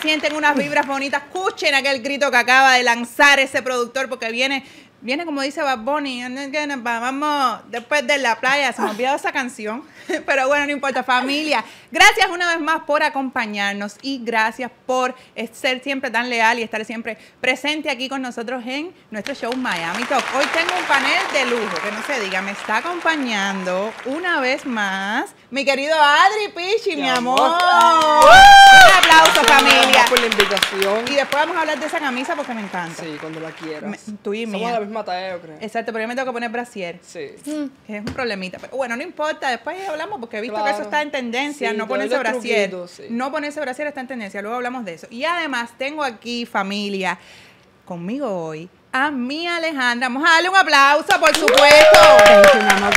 sienten unas vibras bonitas. Escuchen aquel grito que acaba de lanzar ese productor porque viene Viene como dice Bad Bunny, vamos después de la playa, se me olvidó esa canción, pero bueno, no importa, familia. Gracias una vez más por acompañarnos y gracias por ser siempre tan leal y estar siempre presente aquí con nosotros en nuestro show Miami Talk. Hoy tengo un panel de lujo, que no se diga, me está acompañando una vez más mi querido Adri Pichi, mi, amor. Un aplauso, familia. por la invitación. Y después vamos a hablar de esa camisa porque me encanta. Sí, cuando la quieras. tú y Somos la misma talla, creo. Exacto, pero yo me tengo que poner brasier. Sí. Mm, es un problemita. Pero bueno, no importa, después hablamos porque he visto que eso está en tendencia, no ponerse brasier. no No ponerse brasier está en tendencia, luego hablamos de eso. Y además tengo aquí, familia, conmigo hoy a mi Alejandra. Vamos a darle un aplauso, por supuesto.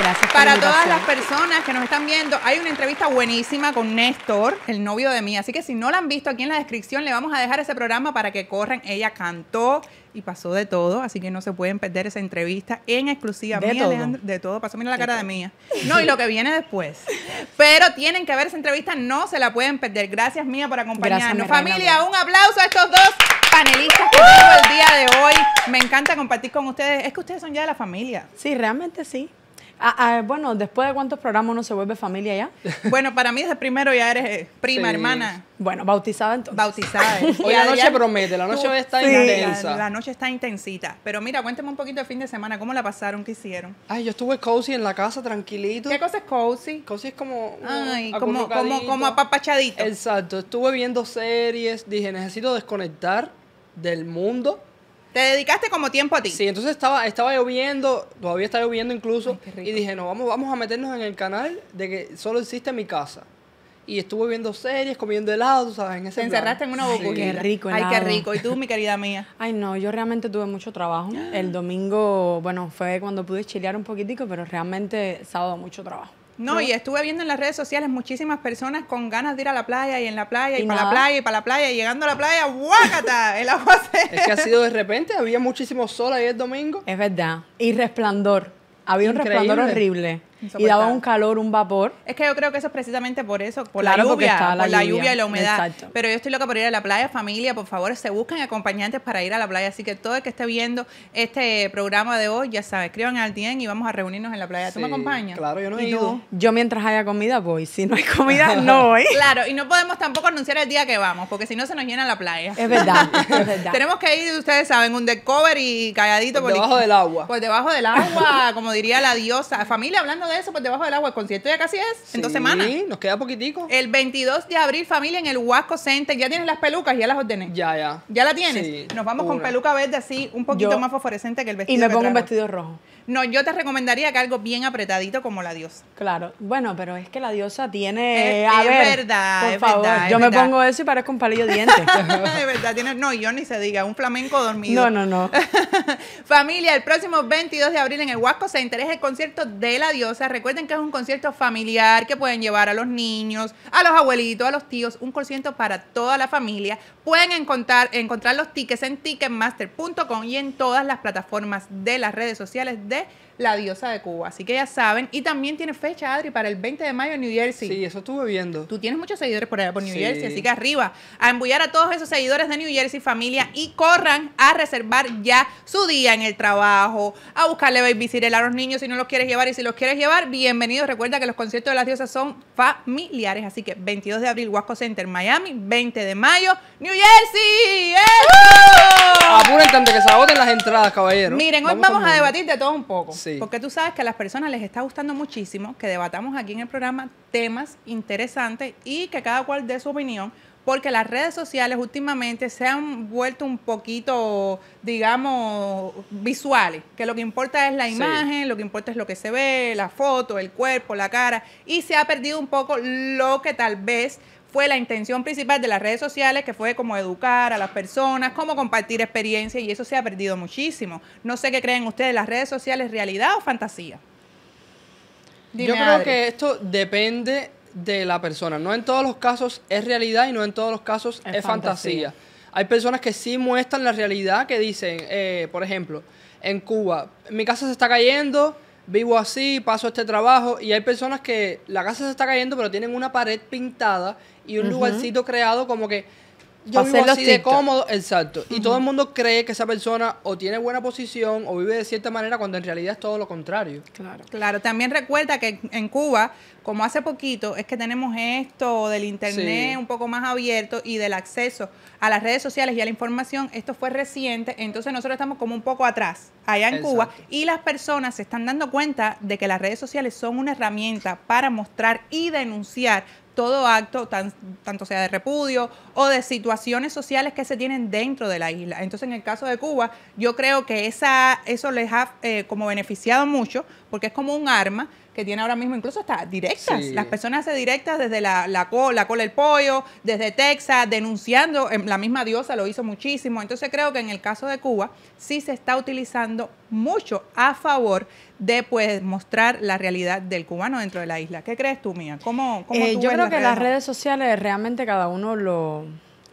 Gracias Para todas las personas que nos están viendo, hay una entrevista buenísima con Néstor, el novio de mí. Así que si no la han visto aquí en la descripción, le vamos a dejar ese programa para que corran. Ella cantó, y pasó de todo, así que no se pueden perder esa entrevista en exclusiva. De todo. de todo, pasó, mira la cara de mía. No, y lo que viene después. Pero tienen que ver esa entrevista, no se la pueden perder. Gracias mía por acompañarnos. Familia, un aplauso a estos dos panelistas que el día de hoy. Me encanta compartir con ustedes. Es que ustedes son ya de la familia. Sí, realmente sí. Ah, ah, bueno, después de cuántos programas uno se vuelve familia ya. Bueno, para mí desde primero ya eres eh, prima, hermana. Bueno, bautizada entonces. Bautizada. la noche promete, la noche está intensa. La, noche está intensita. Pero mira, cuéntame un poquito el fin de semana, ¿cómo la pasaron? ¿Qué hicieron? Ay, yo estuve cozy en la casa, tranquilito. ¿Qué cosa es cozy? Cozy es como. Ay, como, como, como apapachadito. Exacto. Estuve viendo series, dije, necesito desconectar del mundo te dedicaste como tiempo a ti. Sí, entonces estaba, estaba lloviendo, todavía está lloviendo incluso, y dije, no, vamos, vamos a meternos en el canal de que solo existe mi casa. Y estuve viendo series, comiendo helado, ¿sabes? En ese Te encerraste en una boca. Qué rico, helado. Ay, qué rico. ¿Y tú, mi querida mía? Ay, no, yo realmente tuve mucho trabajo. El domingo, bueno, fue cuando pude chilear un poquitico, pero realmente sábado mucho trabajo. No, y estuve viendo en las redes sociales muchísimas personas con ganas de ir a la playa y en la playa y, para la playa y para la playa y llegando a la playa, ¡guácata! El agua se... Es que ha sido de repente, había muchísimo sol el domingo. Es verdad. Y resplandor. Había un resplandor horrible y daba un calor, un vapor. Es que yo creo que eso es precisamente por eso, por la lluvia, por la lluvia, y la humedad. Pero yo estoy loca por ir a la playa, familia, por favor, se busquen acompañantes para ir a la playa, así que todo el que esté viendo este programa de hoy, ya sabe, escriban al día y vamos a reunirnos en la playa. ¿Tú me acompañas? Claro, yo no he ido. Yo mientras haya comida voy, si no hay comida no voy. claro, y no podemos tampoco anunciar el día que vamos, porque si no se nos llena la playa. Es verdad, es verdad. Tenemos que ir, ustedes saben, un decover y calladito debajo del agua. Pues debajo del agua, como diría la diosa. Familia hablando de eso por pues, debajo del agua. El concierto ya casi es, en dos semanas. Sí, nos queda poquitico. El 22 de abril, familia, en el Huasco Center. Ya tienes las pelucas, ya las ordené. Ya, ya. ¿Ya la tienes? nos vamos con peluca verde así, un poquito más fosforescente que el vestido Y me pongo un vestido rojo. No, yo te recomendaría que algo bien apretadito como la diosa. Claro, bueno, pero es que la diosa tiene. Es, verdad, yo me pongo eso y parezco un palillo de dientes. verdad, No, yo ni se diga, un flamenco dormido. No, no, no. Familia, el próximo 22 de abril en el Huasco se interesa el concierto de la diosa. Recuerden que es un concierto familiar que pueden llevar a los niños, a los abuelitos, a los tíos, un concierto para toda la familia. Pueden encontrar, encontrar los tickets en ticketmaster.com y en todas las plataformas de las redes sociales de la diosa de Cuba. Así que ya saben. Y también tiene fecha, Adri, para el 20 de mayo en New Jersey. Sí, eso estuve viendo. Tú tienes muchos seguidores por allá por New Jersey, así que arriba, a embullar a todos esos seguidores de New Jersey, familia, y corran a reservar ya su día en el trabajo, a buscarle babysitter a los niños si no los quieres llevar y si los quieres llevar, bienvenidos. Recuerda que los conciertos de las diosas son familiares, así que 22 de abril, Huasco Center, Miami, 20 de mayo, New Jersey. ¡Eso! Apuren tanto que se agoten las entradas, caballeros. Miren, hoy vamos, vamos a debatir de todo un poco. Porque tú sabes que a las personas les está gustando muchísimo que debatamos aquí en el programa temas interesantes y que cada cual dé su opinión, porque las redes sociales últimamente se han vuelto un poquito, digamos, visuales, que lo que importa es la imagen, lo que importa es lo que se ve, la foto, el cuerpo, la cara, y se ha perdido un poco lo que tal vez fue la intención principal de las redes sociales, que fue como educar a las personas, ...como compartir experiencias, y eso se ha perdido muchísimo. No sé qué creen ustedes, las redes sociales, realidad o fantasía. Yo creo que esto depende de la persona. No en todos los casos es realidad y no en todos los casos es, fantasía. Hay personas que sí muestran la realidad, que dicen, eh, por ejemplo, en Cuba, mi casa se está cayendo, vivo así, paso este trabajo, y hay personas que la casa se está cayendo, pero tienen una pared pintada y un lugarcito creado como que yo así de cómodo, exacto. Y todo el mundo cree que esa persona o tiene buena posición o vive de cierta manera cuando en realidad es todo lo contrario. Claro. Claro, también recuerda que en Cuba, como hace poquito, es que tenemos esto del internet un poco más abierto y del acceso a las redes sociales y a la información, esto fue reciente, entonces nosotros estamos como un poco atrás allá en Cuba y las personas se están dando cuenta de que las redes sociales son una herramienta para mostrar y denunciar todo acto, tanto sea de repudio o de situaciones sociales que se tienen dentro de la isla. Entonces, en el caso de Cuba, yo creo que esa, eso les ha eh, como beneficiado mucho, porque es como un arma que tiene ahora mismo incluso hasta directas. Las personas se directas desde la, la, cola, la cola del pollo, desde Texas, denunciando, em, la misma diosa lo hizo muchísimo. Entonces creo que en el caso de Cuba sí se está utilizando mucho a favor de pues mostrar la realidad del cubano dentro de la isla. ¿Qué crees tú, Mía? Eh, yo creo que las redes sociales realmente cada uno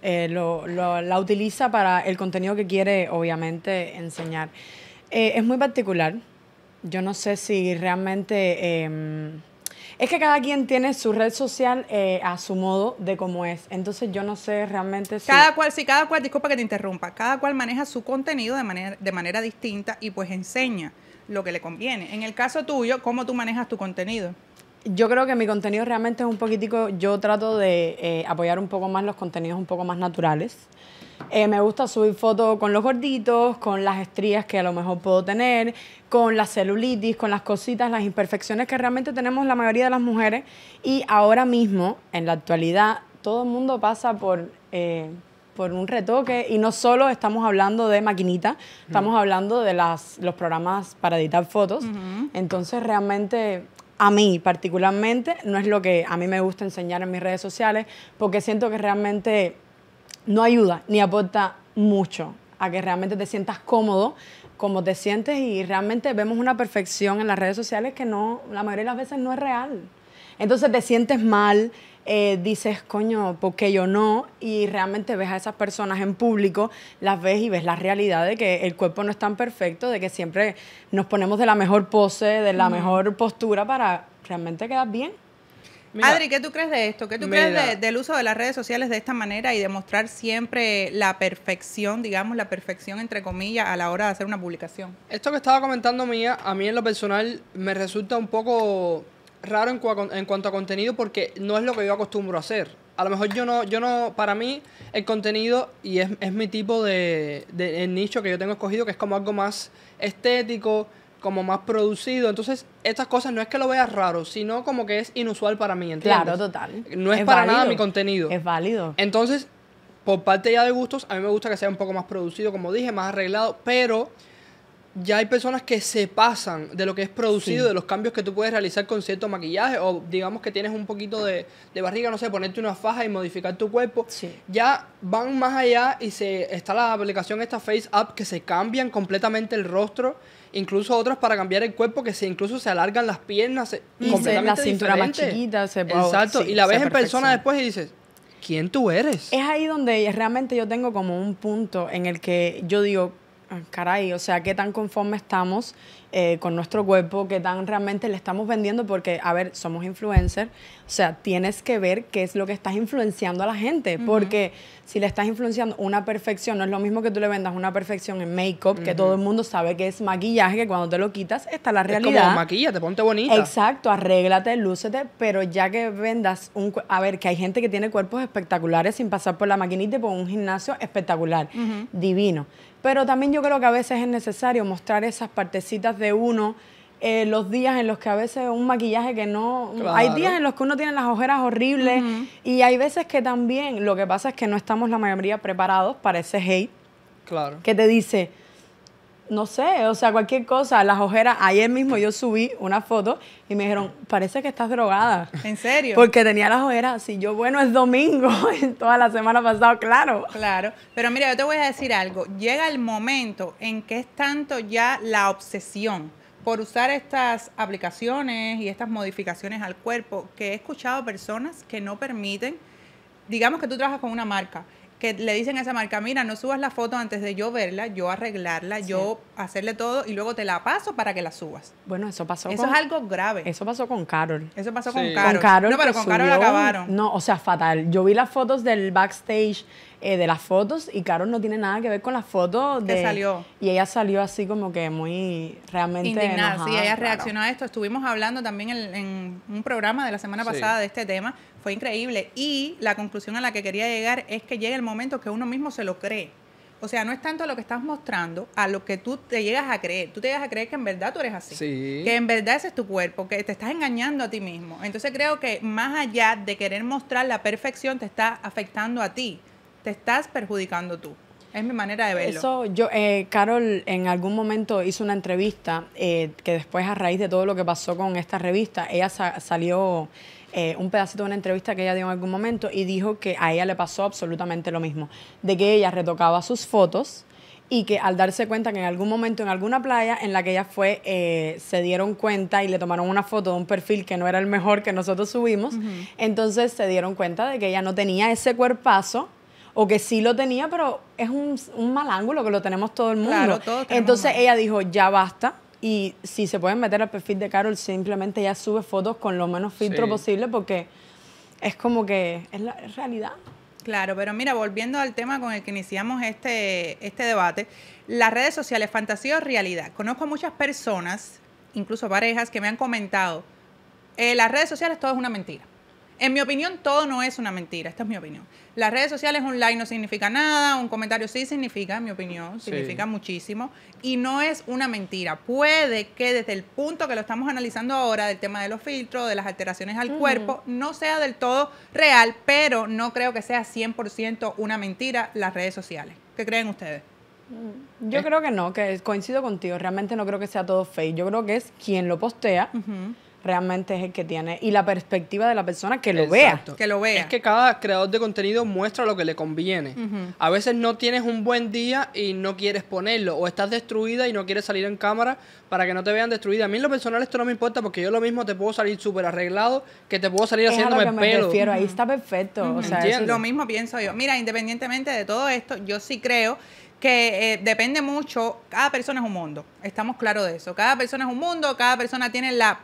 eh, lo, la utiliza para el contenido que quiere, obviamente, enseñar. Eh, es muy particular yo no sé si realmente... Em, es que cada quien tiene su red social eh, a su modo de cómo es. Entonces yo no sé realmente si... Cada cual, sí, cada cual, disculpa que te interrumpa, cada cual maneja su contenido de manera, de manera distinta y pues enseña lo que le conviene. En el caso tuyo, ¿cómo tú manejas tu contenido? Yo creo que mi contenido realmente es un poquitico, yo trato de eh, apoyar un poco más los contenidos un poco más naturales. Eh, me gusta subir fotos con los gorditos, con las estrías que a lo mejor puedo tener, con la celulitis, con las cositas, las imperfecciones que realmente tenemos la mayoría de las mujeres. Y ahora mismo, en la actualidad, todo el mundo pasa por... Eh, por un retoque y no solo estamos hablando de maquinita, estamos mm. hablando de las, los programas para editar fotos. Entonces realmente a mí particularmente no es lo que a mí me gusta enseñar en mis redes sociales porque siento que realmente no ayuda ni aporta mucho a que realmente te sientas cómodo como te sientes y realmente vemos una perfección en las redes sociales que no, la mayoría de las veces no es real. Entonces te sientes mal, eh, dices, coño, porque yo no? Y realmente ves a esas personas en público, las ves y ves la realidad de que el cuerpo no es tan perfecto, de que siempre nos ponemos de la mejor pose, de la mejor postura para realmente quedar bien. Adri, ¿qué tú crees de esto? ¿Qué tú crees del uso de las redes sociales de esta manera y de mostrar siempre la perfección, digamos, la perfección entre comillas, a la hora de hacer una publicación? Esto que estaba comentando Mía, a mí en lo personal me resulta un poco raro en, cuanto a contenido porque no es lo que yo acostumbro a hacer. A lo mejor yo no, yo no, para mí el contenido, y es, es mi tipo de, nicho que yo tengo escogido, que es como algo más estético, como más producido. Entonces, estas cosas no es que lo veas raro, sino como que es inusual para mí, ¿entiendes? Claro, total. No es, para nada mi contenido. Es válido. Entonces, por parte ya de gustos, a mí me gusta que sea un poco más producido, como dije, más arreglado, pero ya hay personas que se pasan de lo que es producido, de los cambios que tú puedes realizar con cierto maquillaje, o digamos que tienes un poquito de, barriga, no sé, ponerte una faja y modificar tu cuerpo. Ya van más allá y se está la aplicación esta Face App que se cambian completamente el rostro incluso otros para cambiar el cuerpo que se incluso se alargan las piernas y la cintura más chiquita exacto y la ves en persona después y dices quién tú eres es ahí donde realmente yo tengo como un punto en el que yo digo ah, caray o sea qué tan conforme estamos eh, con nuestro cuerpo, que tan realmente le estamos vendiendo, porque, a ver, somos influencers, o sea, tienes que ver qué es lo que estás influenciando a la gente, porque si le estás influenciando una perfección, no es lo mismo que tú le vendas una perfección en make-up, que todo el mundo sabe que es maquillaje, que cuando te lo quitas está la realidad. Es como te ponte bonita. Exacto, arréglate, lúcete, pero ya que vendas un... A ver, que hay gente que tiene cuerpos espectaculares sin pasar por la maquinita y por un gimnasio espectacular, divino. Pero también yo creo que a veces es necesario mostrar esas partecitas de uno eh, los días en los que a veces un maquillaje que no... Hay días en los que uno tiene las ojeras horribles y hay veces que también lo que pasa es que no estamos la mayoría preparados para ese hate. Claro. Que te dice, no sé, o sea, cualquier cosa, las ojeras, ayer mismo yo subí una foto y me dijeron, parece que estás drogada. ¿En serio? Porque tenía las ojeras así, yo, bueno, es domingo, toda la semana pasada, claro. Claro, pero mira, yo te voy a decir algo, llega el momento en que es tanto ya la obsesión por usar estas aplicaciones y estas modificaciones al cuerpo, que he escuchado personas que no permiten, digamos que tú trabajas con una marca, que le dicen a esa marca, mira, no subas la foto antes de yo verla, yo arreglarla, yo hacerle todo y luego te la paso para que la subas. Bueno, eso pasó. Eso es algo grave. Eso pasó con Carol. Eso pasó con Carol. no, pero con Carol acabaron. No, o sea, fatal. Yo vi las fotos del backstage eh, de las fotos y Carol no tiene nada que ver con las fotos de. salió. Y ella salió así como que muy realmente. Indignada. sí, ella reaccionó a esto. Estuvimos hablando también en, un programa de la semana pasada de este tema fue increíble. Y la conclusión a la que quería llegar es que llega el momento que uno mismo se lo cree. O sea, no es tanto lo que estás mostrando, a lo que tú te llegas a creer. Tú te llegas a creer que en verdad tú eres así. Que en verdad ese es tu cuerpo, que te estás engañando a ti mismo. Entonces creo que más allá de querer mostrar la perfección, te está afectando a ti. Te estás perjudicando tú. Es mi manera de verlo. Eso, yo, eh, Carol en algún momento hizo una entrevista eh, que después a raíz de todo lo que pasó con esta revista, ella salió eh, un pedacito de una entrevista que ella dio en algún momento y dijo que a ella le pasó absolutamente lo mismo, de que ella retocaba sus fotos y que al darse cuenta que en algún momento en alguna playa en la que ella fue, eh, se dieron cuenta y le tomaron una foto de un perfil que no era el mejor que nosotros subimos, entonces se dieron cuenta de que ella no tenía ese cuerpazo o que sí lo tenía, pero es un, mal ángulo que lo tenemos todo el mundo. entonces ella dijo, ya basta, y si se pueden meter al perfil de Carol, simplemente ya sube fotos con lo menos filtro posible porque es como que es la realidad. Claro, pero mira, volviendo al tema con el que iniciamos este, este debate, las redes sociales, fantasía o realidad. Conozco a muchas personas, incluso parejas, que me han comentado, eh, las redes sociales todo es una mentira. En mi opinión, todo no es una mentira. Esta es mi opinión. Las redes sociales online no significa nada. Un comentario sí significa, en mi opinión, significa muchísimo. Y no es una mentira. Puede que desde el punto que lo estamos analizando ahora, del tema de los filtros, de las alteraciones al cuerpo, no sea del todo real, pero no creo que sea 100% una mentira las redes sociales. ¿Qué creen ustedes? Mm, yo creo que no, que coincido contigo. Realmente no creo que sea todo fake. Yo creo que es quien lo postea realmente es el que tiene y la perspectiva de la persona que lo vea. Que lo vea. Es que cada creador de contenido muestra lo que le conviene. A veces no tienes un buen día y no quieres ponerlo o estás destruida y no quieres salir en cámara para que no te vean destruida. A mí en lo personal esto no me importa porque yo lo mismo te puedo salir súper arreglado que te puedo salir es haciéndome a lo que me Refiero. Ahí está perfecto. o sea, Lo mismo pienso yo. Mira, independientemente de todo esto, yo sí creo que eh, depende mucho, cada persona es un mundo, estamos claros de eso, cada persona es un mundo, cada persona tiene la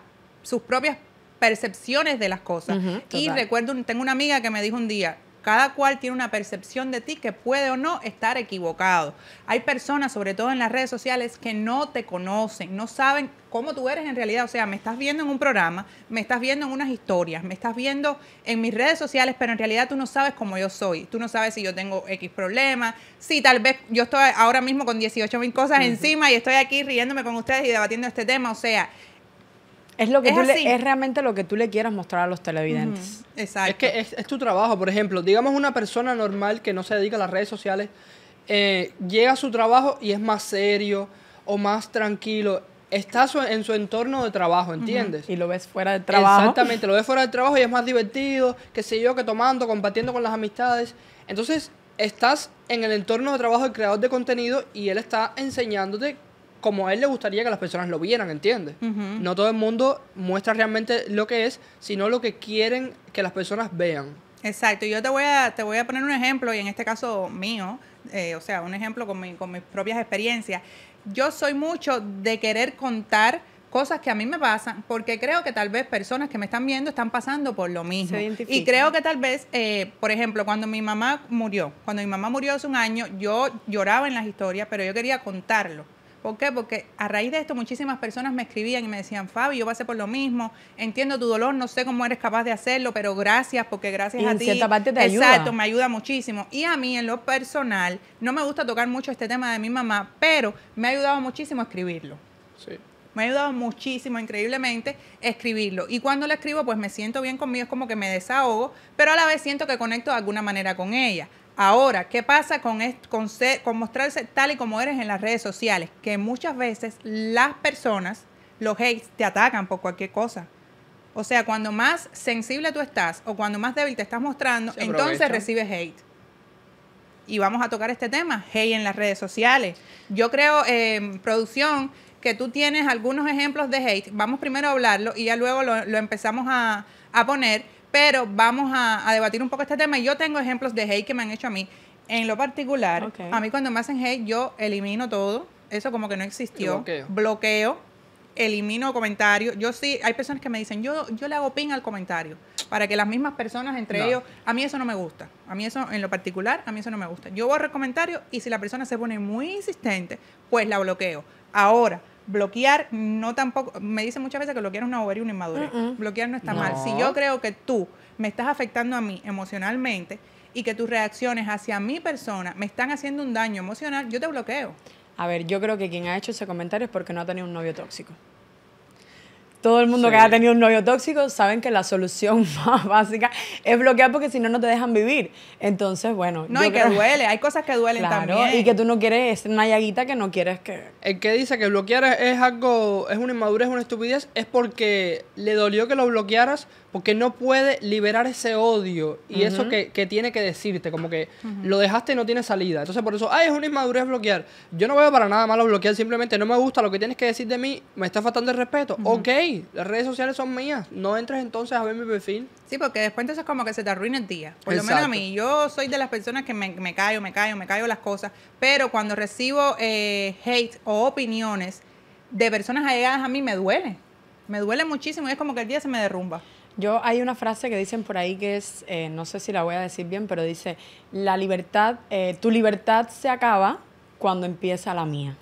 sus propias percepciones de las cosas. y recuerdo, tengo una amiga que me dijo un día, cada cual tiene una percepción de ti que puede o no estar equivocado. Hay personas, sobre todo en las redes sociales, que no te conocen, no saben cómo tú eres en realidad. O sea, me estás viendo en un programa, me estás viendo en unas historias, me estás viendo en mis redes sociales, pero en realidad tú no sabes cómo yo soy. Tú no sabes si yo tengo X problema, si tal vez yo estoy ahora mismo con 18 mil cosas encima y estoy aquí riéndome con ustedes y debatiendo este tema. O sea, es, lo que realmente lo que tú le quieras mostrar a los televidentes. Exacto. Es que es, tu trabajo, por ejemplo. Digamos una persona normal que no se dedica a las redes sociales, eh, llega a su trabajo y es más serio o más tranquilo. Está en su entorno de trabajo, ¿entiendes? Y lo ves fuera de trabajo. Exactamente, lo ves fuera del trabajo y es más divertido, qué sé yo, que tomando, compartiendo con las amistades. Entonces, estás en el entorno de trabajo del creador de contenido y él está enseñándote como a él le gustaría que las personas lo vieran, ¿entiendes? No todo el mundo muestra realmente lo que es, sino lo que quieren que las personas vean. Exacto, yo te voy a, te voy a poner un ejemplo, y en este caso mío, eh, o sea, un ejemplo con, con mis propias experiencias. Yo soy mucho de querer contar cosas que a mí me pasan, porque creo que tal vez personas que me están viendo están pasando por lo mismo. Y creo que tal vez, eh, por ejemplo, cuando mi mamá murió, cuando mi mamá murió hace un año, yo lloraba en las historias, pero yo quería contarlo ¿Por qué? Porque a raíz de esto muchísimas personas me escribían y me decían, Fabi, yo pasé por lo mismo, entiendo tu dolor, no sé cómo eres capaz de hacerlo, pero gracias, porque gracias a ti. exacto, me ayuda muchísimo. Y a mí, en lo personal, no me gusta tocar mucho este tema de mi mamá, pero me ha ayudado muchísimo a escribirlo. Sí. Me ha ayudado muchísimo, increíblemente, escribirlo. Y cuando lo escribo, pues me siento bien conmigo, es como que me desahogo, pero a la vez siento que conecto de alguna manera con ella. Ahora, ¿qué pasa con, con, mostrarse tal y como eres en las redes sociales? Que muchas veces las personas, los hates, te atacan por cualquier cosa. O sea, cuando más sensible tú estás o cuando más débil te estás mostrando, entonces recibes hate. Y vamos a tocar este tema, hate en las redes sociales. Yo creo, em, producción, que tú tienes algunos ejemplos de hate. Vamos primero a hablarlo y ya luego lo, empezamos a, a poner pero vamos a, debatir un poco este tema. Yo tengo ejemplos de hate que me han hecho a mí. En lo particular, a mí cuando me hacen hate, yo elimino todo. Eso como que no existió. Bloqueo. elimino comentarios. Yo sí, hay personas que me dicen, yo, yo le hago pin al comentario para que las mismas personas entre ellos. A mí eso no me gusta. A mí eso, en lo particular, a mí eso no me gusta. Yo borro el comentario y si la persona se pone muy insistente, pues la bloqueo. Ahora, bloquear no tampoco, me dicen muchas veces que bloquear es una y una inmadurez. Bloquear no está mal. Si yo creo que tú me estás afectando a mí emocionalmente y que tus reacciones hacia mi persona me están haciendo un daño emocional, yo te bloqueo. A ver, yo creo que quien ha hecho ese comentario es porque no ha tenido un novio tóxico. Todo el mundo que haya tenido un novio tóxico saben que la solución más básica es bloquear porque si no, no te dejan vivir. Entonces, bueno. No, y que duele. Hay cosas que duelen claro, también. Y que tú no quieres, es una llaguita que no quieres que. El que dice que bloquear es, algo, es una inmadurez, una estupidez, es porque le dolió que lo bloquearas porque no puede liberar ese odio y eso que, tiene que decirte, como que lo dejaste y no tiene salida. Entonces por eso, ay, es una inmadurez bloquear. Yo no veo para nada malo bloquear, simplemente no me gusta lo que tienes que decir de mí, me está faltando el respeto. Ok, las redes sociales son mías, no entres entonces a ver mi perfil. Sí, porque después entonces como que se te arruina el día. Por lo menos a mí, yo soy de las personas que me, me callo, me callo, me callo las cosas, pero cuando recibo eh, hate o opiniones de personas allegadas a mí me duele. Me duele muchísimo y es como que el día se me derrumba. Yo hay una frase que dicen por ahí que es, eh, no sé si la voy a decir bien, pero dice, la libertad, eh, tu libertad se acaba cuando empieza la mía.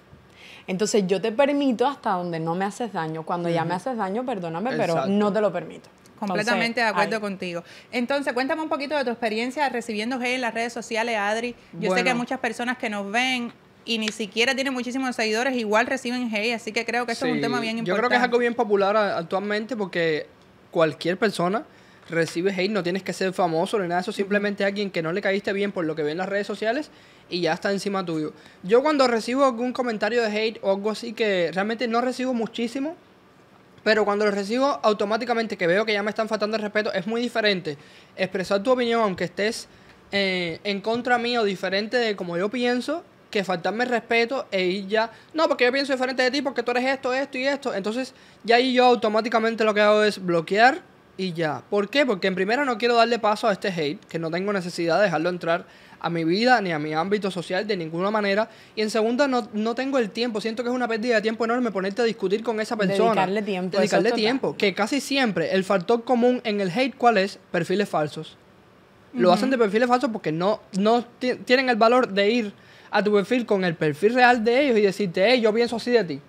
Entonces yo te permito hasta donde no me haces daño. Cuando ya me haces daño, perdóname, pero no te lo permito. Completamente de acuerdo contigo. Entonces, cuéntame un poquito de tu experiencia recibiendo hate en las redes sociales, Adri. Yo sé que hay muchas personas que nos ven y ni siquiera tienen muchísimos seguidores, igual reciben hate, así que creo que esto es un tema bien importante. Yo creo que es algo bien popular actualmente porque cualquier persona recibe hate, no tienes que ser famoso ni nada, eso simplemente alguien que no le caíste bien por lo que ve en las redes sociales y ya está encima tuyo. Yo cuando recibo algún comentario de hate o algo así que realmente no recibo muchísimo, pero cuando lo recibo automáticamente que veo que ya me están faltando el respeto, es muy diferente expresar tu opinión aunque estés eh, en contra mío, diferente de como yo pienso, que faltarme respeto e ir ya, no, porque yo pienso diferente de ti, porque tú eres esto, esto y esto. Entonces, ya ahí yo automáticamente lo que hago es bloquear y ya. ¿Por qué? Porque en primera no quiero darle paso a este hate, que no tengo necesidad de dejarlo entrar a mi vida ni a mi ámbito social de ninguna manera. Y en segunda, no, tengo el tiempo. Siento que es una pérdida de tiempo enorme ponerte a discutir con esa persona. Dedicarle tiempo. Dedicarle tiempo. Que casi siempre el factor común en el hate, ¿cuál es? Perfiles falsos. Lo hacen de perfiles falsos porque no, no tienen el valor de ir a tu perfil con el perfil real de ellos y decirte, hey, yo pienso así de ti.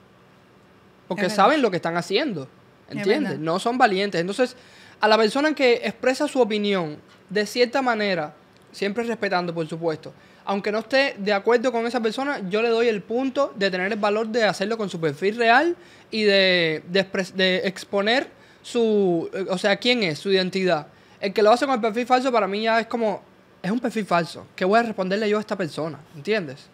Porque saben lo que están haciendo. ¿Entiendes? No son valientes. Entonces, a la persona que expresa su opinión de cierta manera, siempre respetando, por supuesto, aunque no esté de acuerdo con esa persona, yo le doy el punto de tener el valor de hacerlo con su perfil real y de, exponer su, eh, o sea, quién es, su identidad. El que lo hace con el perfil falso para mí ya es como, es un perfil falso. ¿Qué voy a responderle yo a esta persona? ¿Entiendes?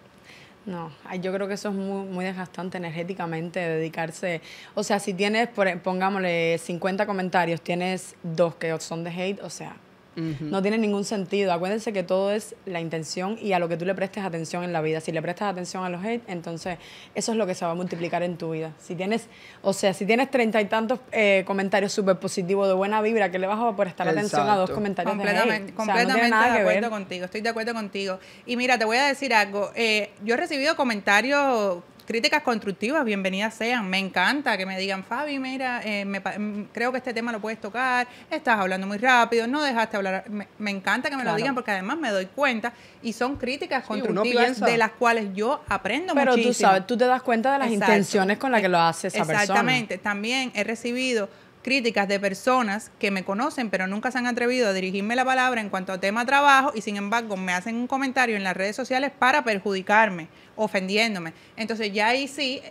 No, yo creo que eso es muy, desgastante energéticamente, dedicarse, o sea, si tienes, e, pongámosle, 50 comentarios, tienes dos que son de hate, o sea, no tiene ningún sentido. Acuérdense que todo es la intención y a lo que tú le prestes atención en la vida. Si le prestas atención a los hate, entonces eso es lo que se va a multiplicar en tu vida. Si tienes, o sea, si tienes treinta y tantos eh, comentarios súper positivos de buena vibra, que le vas a prestar atención a dos comentarios de hate? Completamente de acuerdo contigo, estoy de acuerdo contigo. Y mira, te voy a decir algo. Eh, yo he recibido comentarios críticas constructivas, bienvenidas sean. Me encanta que me digan, Fabi, mira, eh, mm, creo que este tema lo puedes tocar, estás hablando muy rápido, no dejaste hablar. Me, encanta que me lo digan porque además me doy cuenta y son críticas constructivas de las cuales yo aprendo Pero muchísimo. Pero tú sabes, tú te das cuenta de las intenciones con las que lo hace esa persona. Exactamente. También he recibido críticas de personas que me conocen pero nunca se han atrevido a dirigirme la palabra en cuanto a tema trabajo y sin embargo me hacen un comentario en las redes sociales para perjudicarme, ofendiéndome. Entonces ya ahí sí,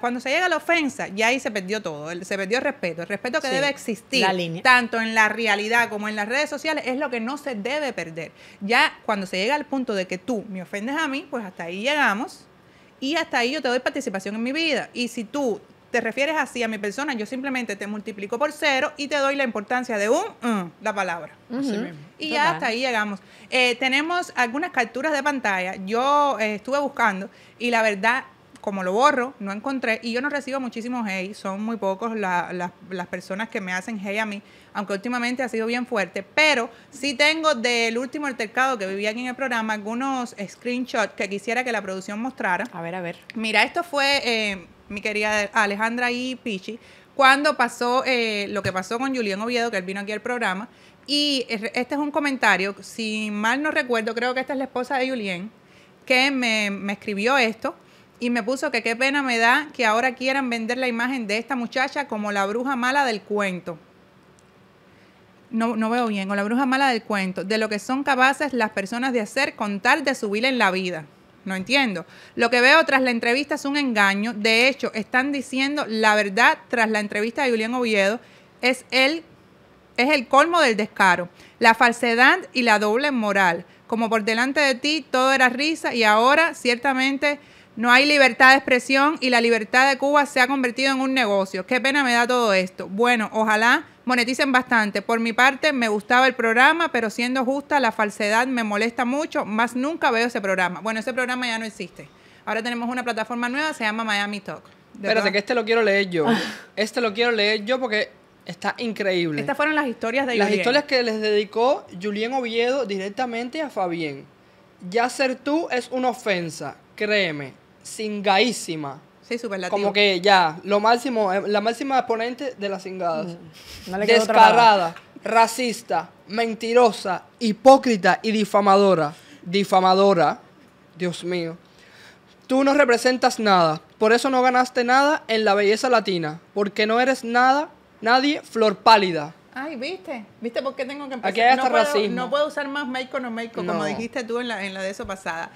cuando se llega a la ofensa, ya ahí se perdió todo, se perdió el respeto. El respeto que debe existir, tanto en la realidad como en las redes sociales, es lo que no se debe perder. Ya cuando se llega al punto de que tú me ofendes a mí, pues hasta ahí llegamos y hasta ahí yo te doy participación en mi vida. Y si tú te refieres así a mi persona, yo simplemente te multiplico por cero y te doy la importancia de un, mm, la palabra. así mismo. Y ya hasta ahí llegamos. Eh, tenemos algunas capturas de pantalla. Yo eh, estuve buscando y la verdad, como lo borro, no encontré. Y yo no recibo muchísimos hey, son muy pocos las personas que me hacen hey a mí, aunque últimamente ha sido bien fuerte. Pero sí tengo del último altercado que viví aquí en el programa algunos screenshots que quisiera que la producción mostrara. A ver, a ver. Mira, esto fue. Eh, mi querida Alejandra y Pichi, cuando pasó eh, lo que pasó con Julián Oviedo, que él vino aquí al programa. Y este es un comentario, si mal no recuerdo, creo que esta es la esposa de Julián, que me, escribió esto y me puso que qué pena me da que ahora quieran vender la imagen de esta muchacha como la bruja mala del cuento. No, no, veo bien, o la bruja mala del cuento, de lo que son capaces las personas de hacer con tal de subir en la vida. No entiendo. Lo que veo tras la entrevista es un engaño. De hecho, están diciendo la verdad tras la entrevista de Julián Oviedo. Es el, es el colmo del descaro, la falsedad y la doble moral. Como por delante de ti todo era risa y ahora ciertamente no hay libertad de expresión y la libertad de Cuba se ha convertido en un negocio. Qué pena me da todo esto. Bueno, ojalá moneticen bastante. Por mi parte, me gustaba el programa, pero siendo justa, la falsedad me molesta mucho, más nunca veo ese programa. Bueno, ese programa ya no existe. Ahora tenemos una plataforma nueva, se llama Miami Talk. Espérate, que este lo quiero leer yo. Ah. Este lo quiero leer yo porque está increíble. Estas fueron las historias de Las historias que les dedicó Julián Oviedo directamente a Fabián. Ya ser tú es una ofensa, créeme singaísima, Sí, Como que ya, lo máximo, eh, la máxima exponente de las cingadas. Mm, descarrada, racista, mentirosa, hipócrita y difamadora. Difamadora, Dios mío. Tú no representas nada, por eso no ganaste nada en la belleza latina, porque no eres nada, nadie flor pálida. Ay, ¿viste? ¿Viste por qué tengo que empezar? no, puedo, no puedo usar más make no make, como dijiste tú en la, en la de eso pasada.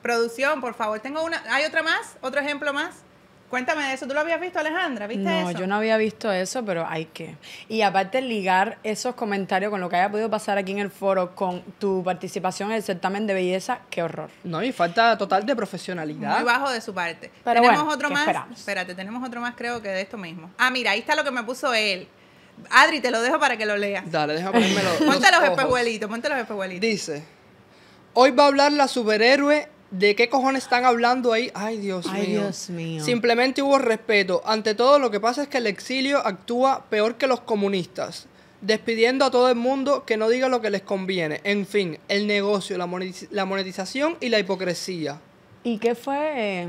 Producción, por favor. Tengo una. ¿Hay otra más? ¿Otro ejemplo más? Cuéntame de eso. ¿Tú lo habías visto, Alejandra? ¿Viste eso no, yo no había visto eso, pero hay que. Y aparte, ligar esos comentarios con lo que haya podido pasar aquí en el foro, con tu participación en el certamen de belleza, qué horror. No, y falta total de profesionalidad. Muy bajo de su parte. tenemos otro más. Espérate, tenemos otro más, creo que de esto mismo. Ah, mira, ahí está lo que me puso él. Adri, te lo dejo para que lo leas. Dale, déjame ponérmelo. ponte los espejuelitos, ponte los espejuelitos. Dice: Hoy va a hablar la superhéroe ¿De qué cojones están hablando ahí? Ay, Dios mío. Simplemente hubo respeto. Ante todo, lo que pasa es que el exilio actúa peor que los comunistas. Despidiendo a todo el mundo que no diga lo que les conviene. En fin, el negocio, la, la monetización y la hipocresía. ¿Y qué fue? Eh,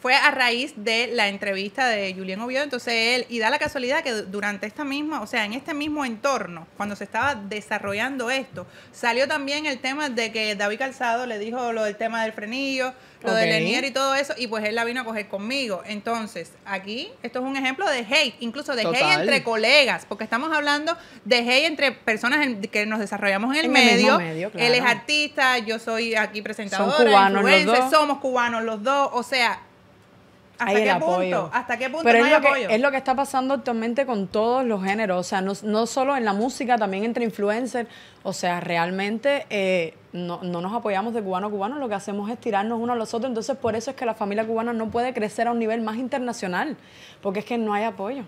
fue a raíz de la entrevista de Julián Oviedo. Entonces él, y da la casualidad que durante esta misma, o sea, en este mismo entorno, cuando se estaba desarrollando esto, salió también el tema de que David Calzado le dijo lo del tema del frenillo, lo del Lenier y todo eso, y pues él la vino a coger conmigo. Entonces, aquí, esto es un ejemplo de hate, incluso de hate entre colegas, porque estamos hablando de hate entre personas que nos desarrollamos en el medio. Él es artista, yo soy aquí presentadora, Son somos cubanos los dos, o sea, ¿Hasta qué punto? ¿Hasta qué punto no hay apoyo? Que, es lo que está pasando actualmente con todos los géneros, o sea, no, solo en la música, también entre influencers, o sea, realmente eh, no, nos apoyamos de cubano a cubano, lo que hacemos es tirarnos uno a los otros, entonces por eso es que la familia cubana no puede crecer a un nivel más internacional, porque es que no hay apoyo.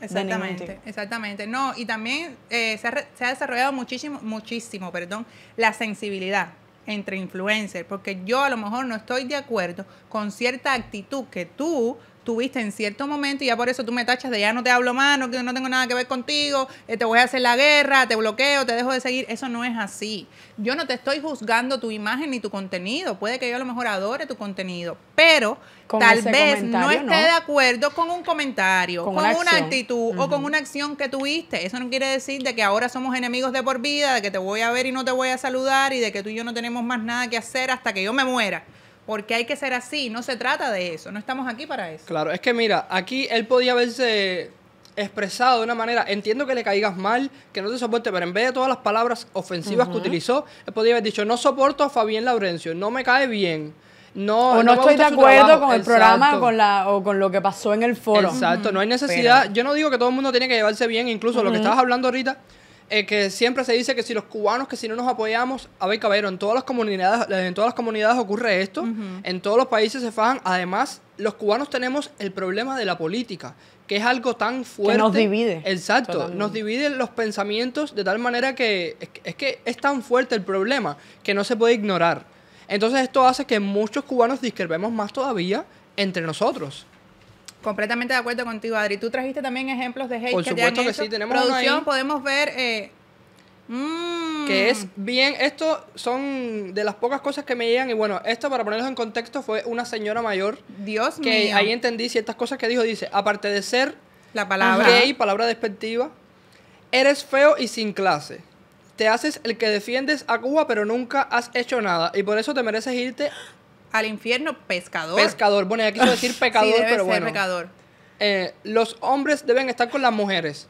Exactamente, exactamente. No, y también eh, se, ha, se, ha, desarrollado muchísimo, muchísimo, perdón, la sensibilidad entre influencers, porque yo a lo mejor no estoy de acuerdo con cierta actitud que tú tuviste en cierto momento y ya por eso tú me tachas de ya no te hablo más, no, no tengo nada que ver contigo, eh, te voy a hacer la guerra, te bloqueo, te dejo de seguir. Eso no es así. Yo no te estoy juzgando tu imagen ni tu contenido. Puede que yo a lo mejor adore tu contenido, pero tal vez no esté de acuerdo con un comentario, con, una, actitud o con una acción que tuviste. Eso no quiere decir de que ahora somos enemigos de por vida, de que te voy a ver y no te voy a saludar y de que tú y yo no tenemos más nada que hacer hasta que yo me muera porque hay que ser así, no se trata de eso, no estamos aquí para eso. Claro, es que mira, aquí él podía haberse expresado de una manera, entiendo que le caigas mal, que no te soporte, pero en vez de todas las palabras ofensivas que utilizó, él podía haber dicho, no soporto a Fabián Laurencio, no me cae bien. No, o no, estoy de acuerdo con el programa con la, o con lo que pasó en el foro. Exacto, no hay necesidad. Yo no digo que todo el mundo tiene que llevarse bien, incluso lo que estabas hablando ahorita, eh, que siempre se dice que si los cubanos, que si no nos apoyamos, a ver, caballero, en todas las comunidades, en todas las comunidades ocurre esto, en todos los países se fajan. Además, los cubanos tenemos el problema de la política, que es algo tan fuerte. Que nos divide. Exacto, nos dividen los pensamientos de tal manera que es, que es tan fuerte el problema que no se puede ignorar. Entonces esto hace que muchos cubanos discrepemos más todavía entre nosotros. Completamente de acuerdo contigo, Adri. Tú trajiste también ejemplos de hate Por que supuesto que sí, tenemos Producción, podemos ver... Eh, mm. Que es bien, esto son de las pocas cosas que me llegan. Y bueno, esto para ponerlos en contexto fue una señora mayor. Dios que ahí entendí ciertas cosas que dijo. Dice, aparte de ser la palabra gay, palabra despectiva, eres feo y sin clase. Te haces el que defiendes a Cuba, pero nunca has hecho nada. Y por eso te mereces irte al infierno pescador. Pescador. Bueno, ya quiso decir pecador, sí, pero ser bueno. Eh, los hombres deben estar con las mujeres.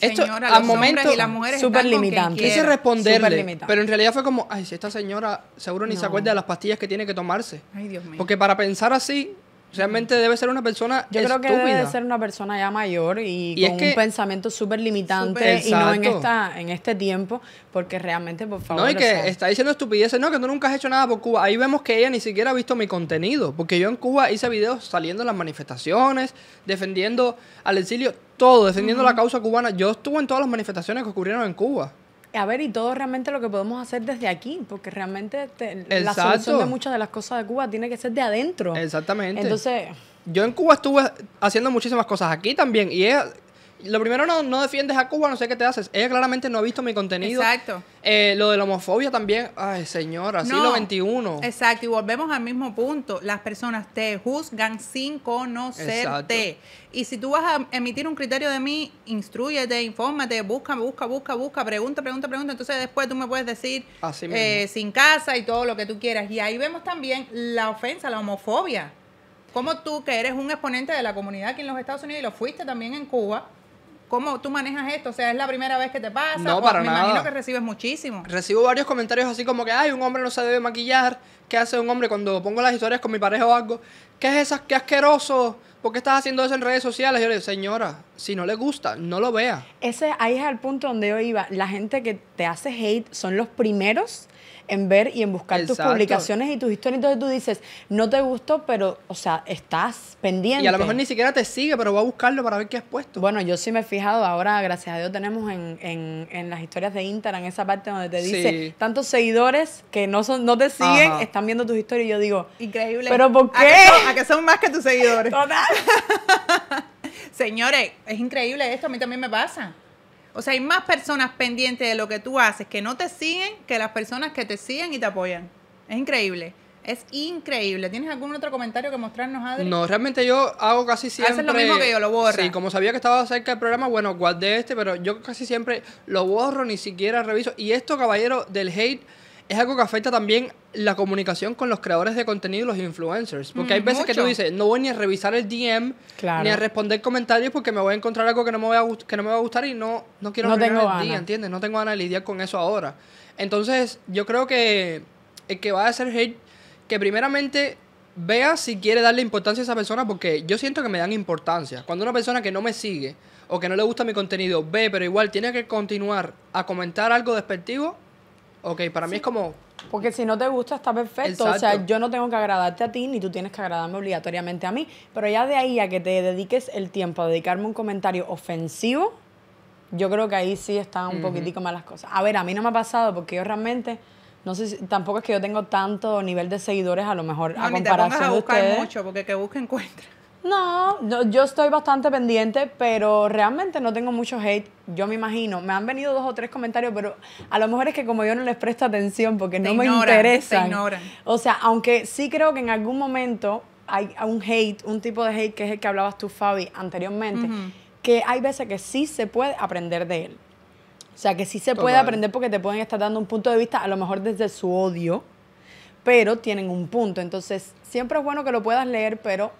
Señora, Esto, al momento, y las mujeres súper limitante. Quise responderle, pero en realidad fue como, ay, si esta señora seguro ni se acuerda de las pastillas que tiene que tomarse. Ay, Dios mío. Porque para pensar así, Realmente debe ser una persona Yo creo que debe ser una persona ya mayor y, con un pensamiento súper limitante y no en, esta, en este tiempo, porque realmente, por favor... No, y que está diciendo estupideces. No, que tú nunca has hecho nada por Cuba. Ahí vemos que ella ni siquiera ha visto mi contenido, porque yo en Cuba hice videos saliendo en las manifestaciones, defendiendo al exilio, todo, defendiendo la causa cubana. Yo estuve en todas las manifestaciones que ocurrieron en Cuba a ver, y todo realmente lo que podemos hacer desde aquí, porque realmente la solución de muchas de las cosas de Cuba tiene que ser de adentro. Exactamente. Entonces... Yo en Cuba estuve haciendo muchísimas cosas aquí también, y es lo primero no, no defiendes a Cuba, no sé qué te haces. Ella claramente no ha visto mi contenido. Exacto. Eh, lo de la homofobia también, ay señora, así lo 21. Exacto, y volvemos al mismo punto. Las personas te juzgan sin conocerte. Y si tú vas a emitir un criterio de mí, instruyete, infórmate, busca, busca, busca, busca, pregunta, pregunta, pregunta. Entonces después tú me puedes decir eh, sin casa y todo lo que tú quieras. Y ahí vemos también la ofensa, la homofobia. Como tú, que eres un exponente de la comunidad aquí en los Estados Unidos y lo fuiste también en Cuba, ¿Cómo tú manejas esto? O sea, ¿es la primera vez que te pasa? No, para nada. Me imagino que recibes muchísimo. Recibo varios comentarios así como que, ay, un hombre no se debe maquillar. ¿Qué hace un hombre cuando pongo las historias con mi pareja o algo? ¿Qué es esas? ¿Qué asqueroso? ¿Por qué estás haciendo eso en redes sociales? Yo le digo, señora, si no le gusta, no lo vea. Ese, ahí es el punto donde yo iba. La gente que te hace hate son los primeros en ver y en buscar tus publicaciones y tus historias. Entonces tú dices, no te gustó, pero, o sea, estás pendiente. Y a lo mejor ni siquiera te sigue, pero voy a buscarlo para ver qué has puesto. Bueno, yo sí me he fijado, ahora gracias a Dios tenemos en, las historias de Instagram esa parte donde te dice, tantos seguidores que no, son, no te siguen están viendo tus historias. Y yo digo, increíble. ¿Pero por qué? ¿A son, más que tus seguidores. Total. Señores, es increíble esto, a mí también me pasa. O sea, hay más personas pendientes de lo que tú haces que no te siguen que las personas que te siguen y te apoyan. Es increíble. Es increíble. ¿Tienes algún otro comentario que mostrarnos, Adri? No, realmente yo hago casi siempre. Haces lo mismo que yo, lo borro. Sí, como sabía que estaba cerca del programa, bueno, guardé este, pero yo casi siempre lo borro, ni siquiera reviso. Y esto, caballero, del hate es algo que afecta también la comunicación con los creadores de contenido y los influencers. Porque hay veces que tú dices, no voy ni a revisar el DM, ni a responder comentarios porque me voy a encontrar algo que no me, voy que no me va a gustar y no, no quiero no tengo el día, ¿entiendes? No tengo ganas de lidiar con eso ahora. Entonces, yo creo que el que va a ser hate, que primeramente vea si quiere darle importancia a esa persona porque yo siento que me dan importancia. Cuando una persona que no me sigue o que no le gusta mi contenido ve, pero igual tiene que continuar a comentar algo despectivo, Ok, para mí es como... Porque si no te gusta, está perfecto. O sea, yo no tengo que agradarte a ti, ni tú tienes que agradarme obligatoriamente a mí. Pero ya de ahí a que te dediques el tiempo a dedicarme un comentario ofensivo, yo creo que ahí sí están un poquitico malas cosas. A ver, a mí no me ha pasado porque yo realmente... No sé, tampoco es que yo tengo tanto nivel de seguidores, a lo mejor a comparación de ustedes. mucho, porque que busca encuentra. No, yo estoy bastante pendiente, pero realmente no tengo mucho hate, yo me imagino. Me han venido dos o tres comentarios, pero a lo mejor es que como yo no les presto atención porque no me interesa ignoran. O sea, aunque sí creo que en algún momento hay un hate, un tipo de hate que es el que hablabas tú, Fabi, anteriormente, que hay veces que sí se puede aprender de él. O sea, que sí se puede aprender porque te pueden estar dando un punto de vista, a lo mejor desde su odio, pero tienen un punto. Entonces, siempre es bueno que lo puedas leer, pero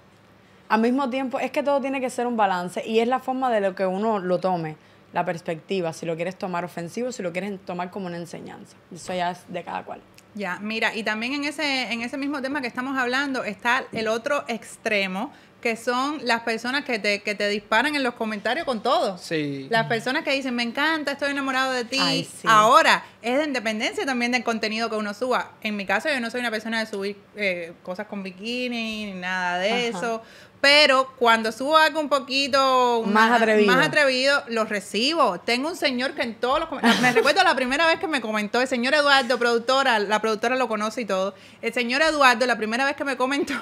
al mismo tiempo, es que todo tiene que ser un balance y es la forma de lo que uno lo tome, la perspectiva, si lo quieres tomar ofensivo, si lo quieres tomar como una enseñanza. Eso ya es de cada cual. Ya, mira, y también en ese, en ese mismo tema que estamos hablando está el otro extremo, que son las personas que te, que te disparan en los comentarios con todo. Sí. Las personas que dicen, me encanta, estoy enamorado de ti. Ahora, es de independencia también del contenido que uno suba. En mi caso, yo no soy una persona de subir eh, cosas con bikini, ni nada de eso. Pero cuando subo algo un poquito más, atrevido. más atrevido, lo recibo. Tengo un señor que en todos los me recuerdo la primera vez que me comentó el señor Eduardo, productora, la productora lo conoce y todo. El señor Eduardo, la primera vez que me comentó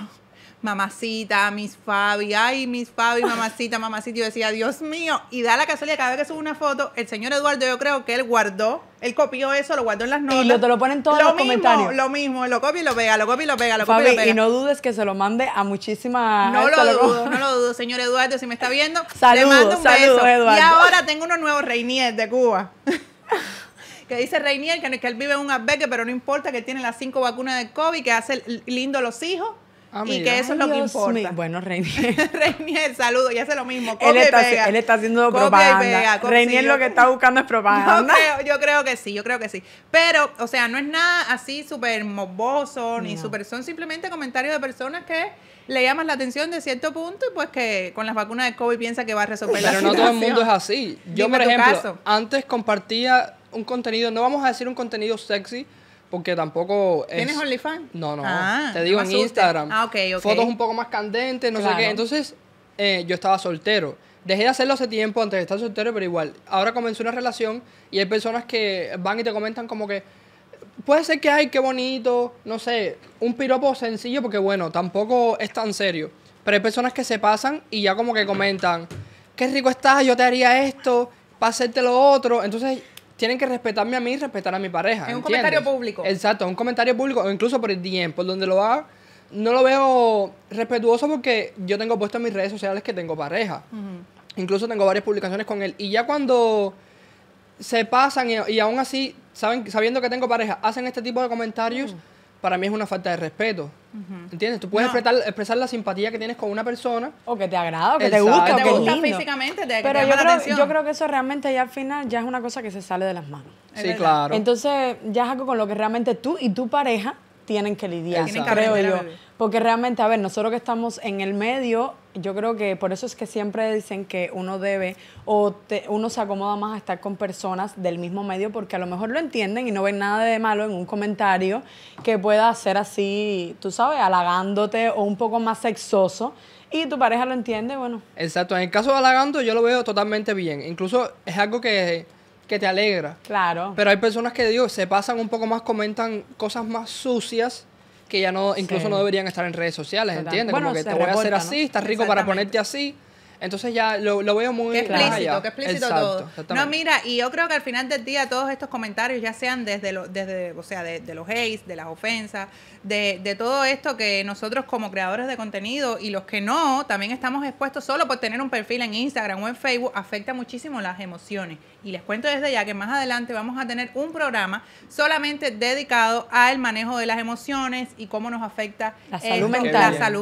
mamacita, Miss Fabi, ay, Miss Fabi, mamacita, mamacita. Yo decía, Dios mío, y da la casualidad, cada vez que subo una foto, el señor Eduardo, yo creo que él guardó, él copió eso, lo guardó en las notas. Y lo, te lo ponen todos lo los comentarios. Lo mismo, lo copia y lo pega, lo copia y lo pega, lo y lo pega. Y no dudes que se lo mande a muchísimas. No lo, dudo, no lo dudo, señor Eduardo, si me está viendo, le mando un saludos, Eduardo. Y ahora tengo unos nuevos Reinier de Cuba. que dice Reinier que, él vive en un albergue, pero no importa, que tiene las cinco vacunas de COVID, que hace lindo los hijos Ah, y que eso es lo que importa. Bueno, Reinier. Reinier, saludo, ya hace lo mismo. él, está, él está haciendo propaganda. lo que está buscando es propaganda. Yo creo, que sí, yo creo que sí. Pero, o sea, no es nada así súper morboso, ni súper. Son simplemente comentarios de personas que le llaman la atención de cierto punto y pues que con las vacunas de COVID piensa que va a resolver Pero situación. Pero no todo el mundo es así. Yo, por ejemplo, antes compartía un contenido, no vamos a decir un contenido sexy, porque tampoco. Es... ¿Tienes OnlyFans? No, no. Ah, te digo en Instagram. Ah, ok, Fotos un poco más candentes, no sé qué. Entonces, eh, yo estaba soltero. Dejé de hacerlo hace tiempo antes de estar soltero, pero igual. Ahora comencé una relación y hay personas que van y te comentan como que. Puede ser que, hay qué bonito, no sé, un piropo sencillo, porque bueno, tampoco es tan serio. Pero hay personas que se pasan y ya como que comentan, qué rico estás, yo te haría esto, para hacerte lo otro. Entonces tienen que respetarme a mí y respetar a mi pareja. Es un comentario público. Exacto, un comentario público, o incluso por el tiempo, donde lo haga. No lo veo respetuoso porque yo tengo puesto en mis redes sociales que tengo pareja. Incluso tengo varias publicaciones con él. Y ya cuando se pasan y, aún así, saben, sabiendo que tengo pareja, hacen este tipo de comentarios para mí es una falta de respeto. ¿Entiendes? Tú puedes expresar, la simpatía que tienes con una persona. O que te agrada, o que te gusta, que te gusta físicamente. Pero yo, creo, yo creo que eso realmente ya al final ya es una cosa que se sale de las manos. Sí, claro. Entonces ya es algo con lo que realmente tú y tu pareja tienen que lidiar, creo yo. Porque realmente, a ver, nosotros que estamos en el medio, yo creo que por eso es que siempre dicen que uno debe o uno se acomoda más a estar con personas del mismo medio porque a lo mejor lo entienden y no ven nada de malo en un comentario que pueda ser así, tú sabes, halagándote o un poco más sexoso y tu pareja lo entiende, bueno. Exacto, en el caso de halagando yo lo veo totalmente bien. Incluso es algo que que te alegra. Claro. Pero hay personas que, digo, se pasan un poco más, comentan cosas más sucias que ya no, incluso no deberían estar en redes sociales, ¿entiendes? Como que te voy a hacer así, estás rico para ponerte así. Entonces ya lo, veo muy... explícito, que explícito todo. No, mira, y yo creo que al final del día todos estos comentarios, ya sean desde, lo, desde o sea, de, los hates, de las ofensas, de, todo esto que nosotros como creadores de contenido y los que no, también estamos expuestos solo por tener un perfil en Instagram o en Facebook, afecta muchísimo las emociones. Y les cuento desde ya que más adelante vamos a tener un programa solamente dedicado al manejo de las emociones y cómo nos afecta la salud,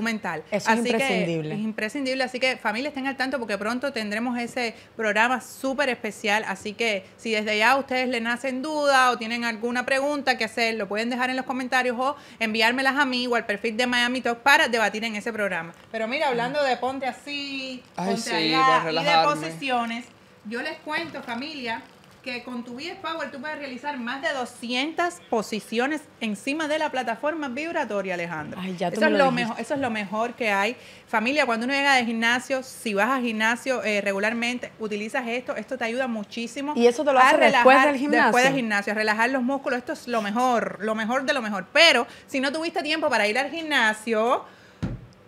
mental. es imprescindible. es imprescindible, así que familia tengan tanto porque pronto tendremos ese programa súper especial. Así que si desde ya ustedes le nacen duda o tienen alguna pregunta que hacer, lo pueden dejar en los comentarios o enviármelas a mí o al perfil de Miami Talk para debatir en ese programa. Pero mira, hablando de ponte así, y de posiciones, yo les cuento, familia, que con tu BS Power tú puedes realizar más de 200 posiciones encima de la plataforma vibratoria, Alejandro. eso, es lo, mejor, eso es lo mejor que hay. Familia, cuando uno llega de gimnasio, si vas al gimnasio eh, regularmente, utilizas esto, esto te ayuda muchísimo. Y eso te lo hace relajar, después del gimnasio. Después del gimnasio, a relajar los músculos, esto es lo mejor, lo mejor de lo mejor. Pero si no tuviste tiempo para ir al gimnasio,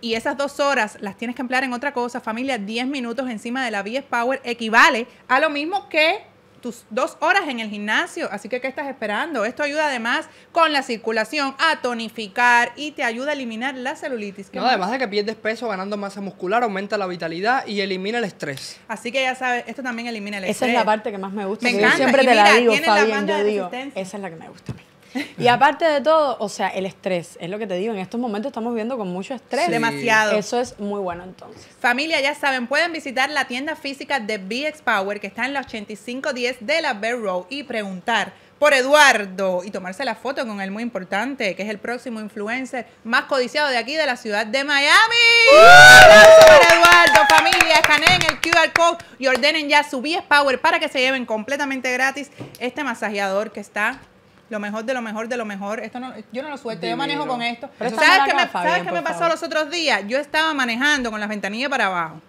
y esas dos horas las tienes que emplear en otra cosa, familia, 10 minutos encima de la BS Power equivale a lo mismo que tus dos horas en el gimnasio. Así que, ¿qué estás esperando? Esto ayuda además con la circulación a tonificar y te ayuda a eliminar la celulitis. No, además de que pierdes peso ganando masa muscular, aumenta la vitalidad y elimina el estrés. Así que ya sabes, esto también elimina el estrés. Esa es la parte que más me gusta. Me siempre te la digo, Fabián, yo digo, Esa es la que me gusta a mí. Y aparte de todo, o sea, el estrés, es lo que te digo, en estos momentos estamos viendo con mucho estrés. Demasiado. Eso es muy bueno entonces. Familia, ya saben, pueden visitar la tienda física de BX Power que está en la 8510 de la Bear Road y preguntar por Eduardo y tomarse la foto con él muy importante, que es el próximo influencer más codiciado de aquí de la ciudad de Miami. ¡Uh! para Eduardo, familia, escaneen el QR code y ordenen ya su BX Power para que se lleven completamente gratis este masajeador que está lo mejor de lo mejor de lo mejor. Esto no, yo no lo suelto, yo manejo con esto. ¿Sabes qué me, pasó los otros días? Yo estaba manejando con las ventanillas para abajo.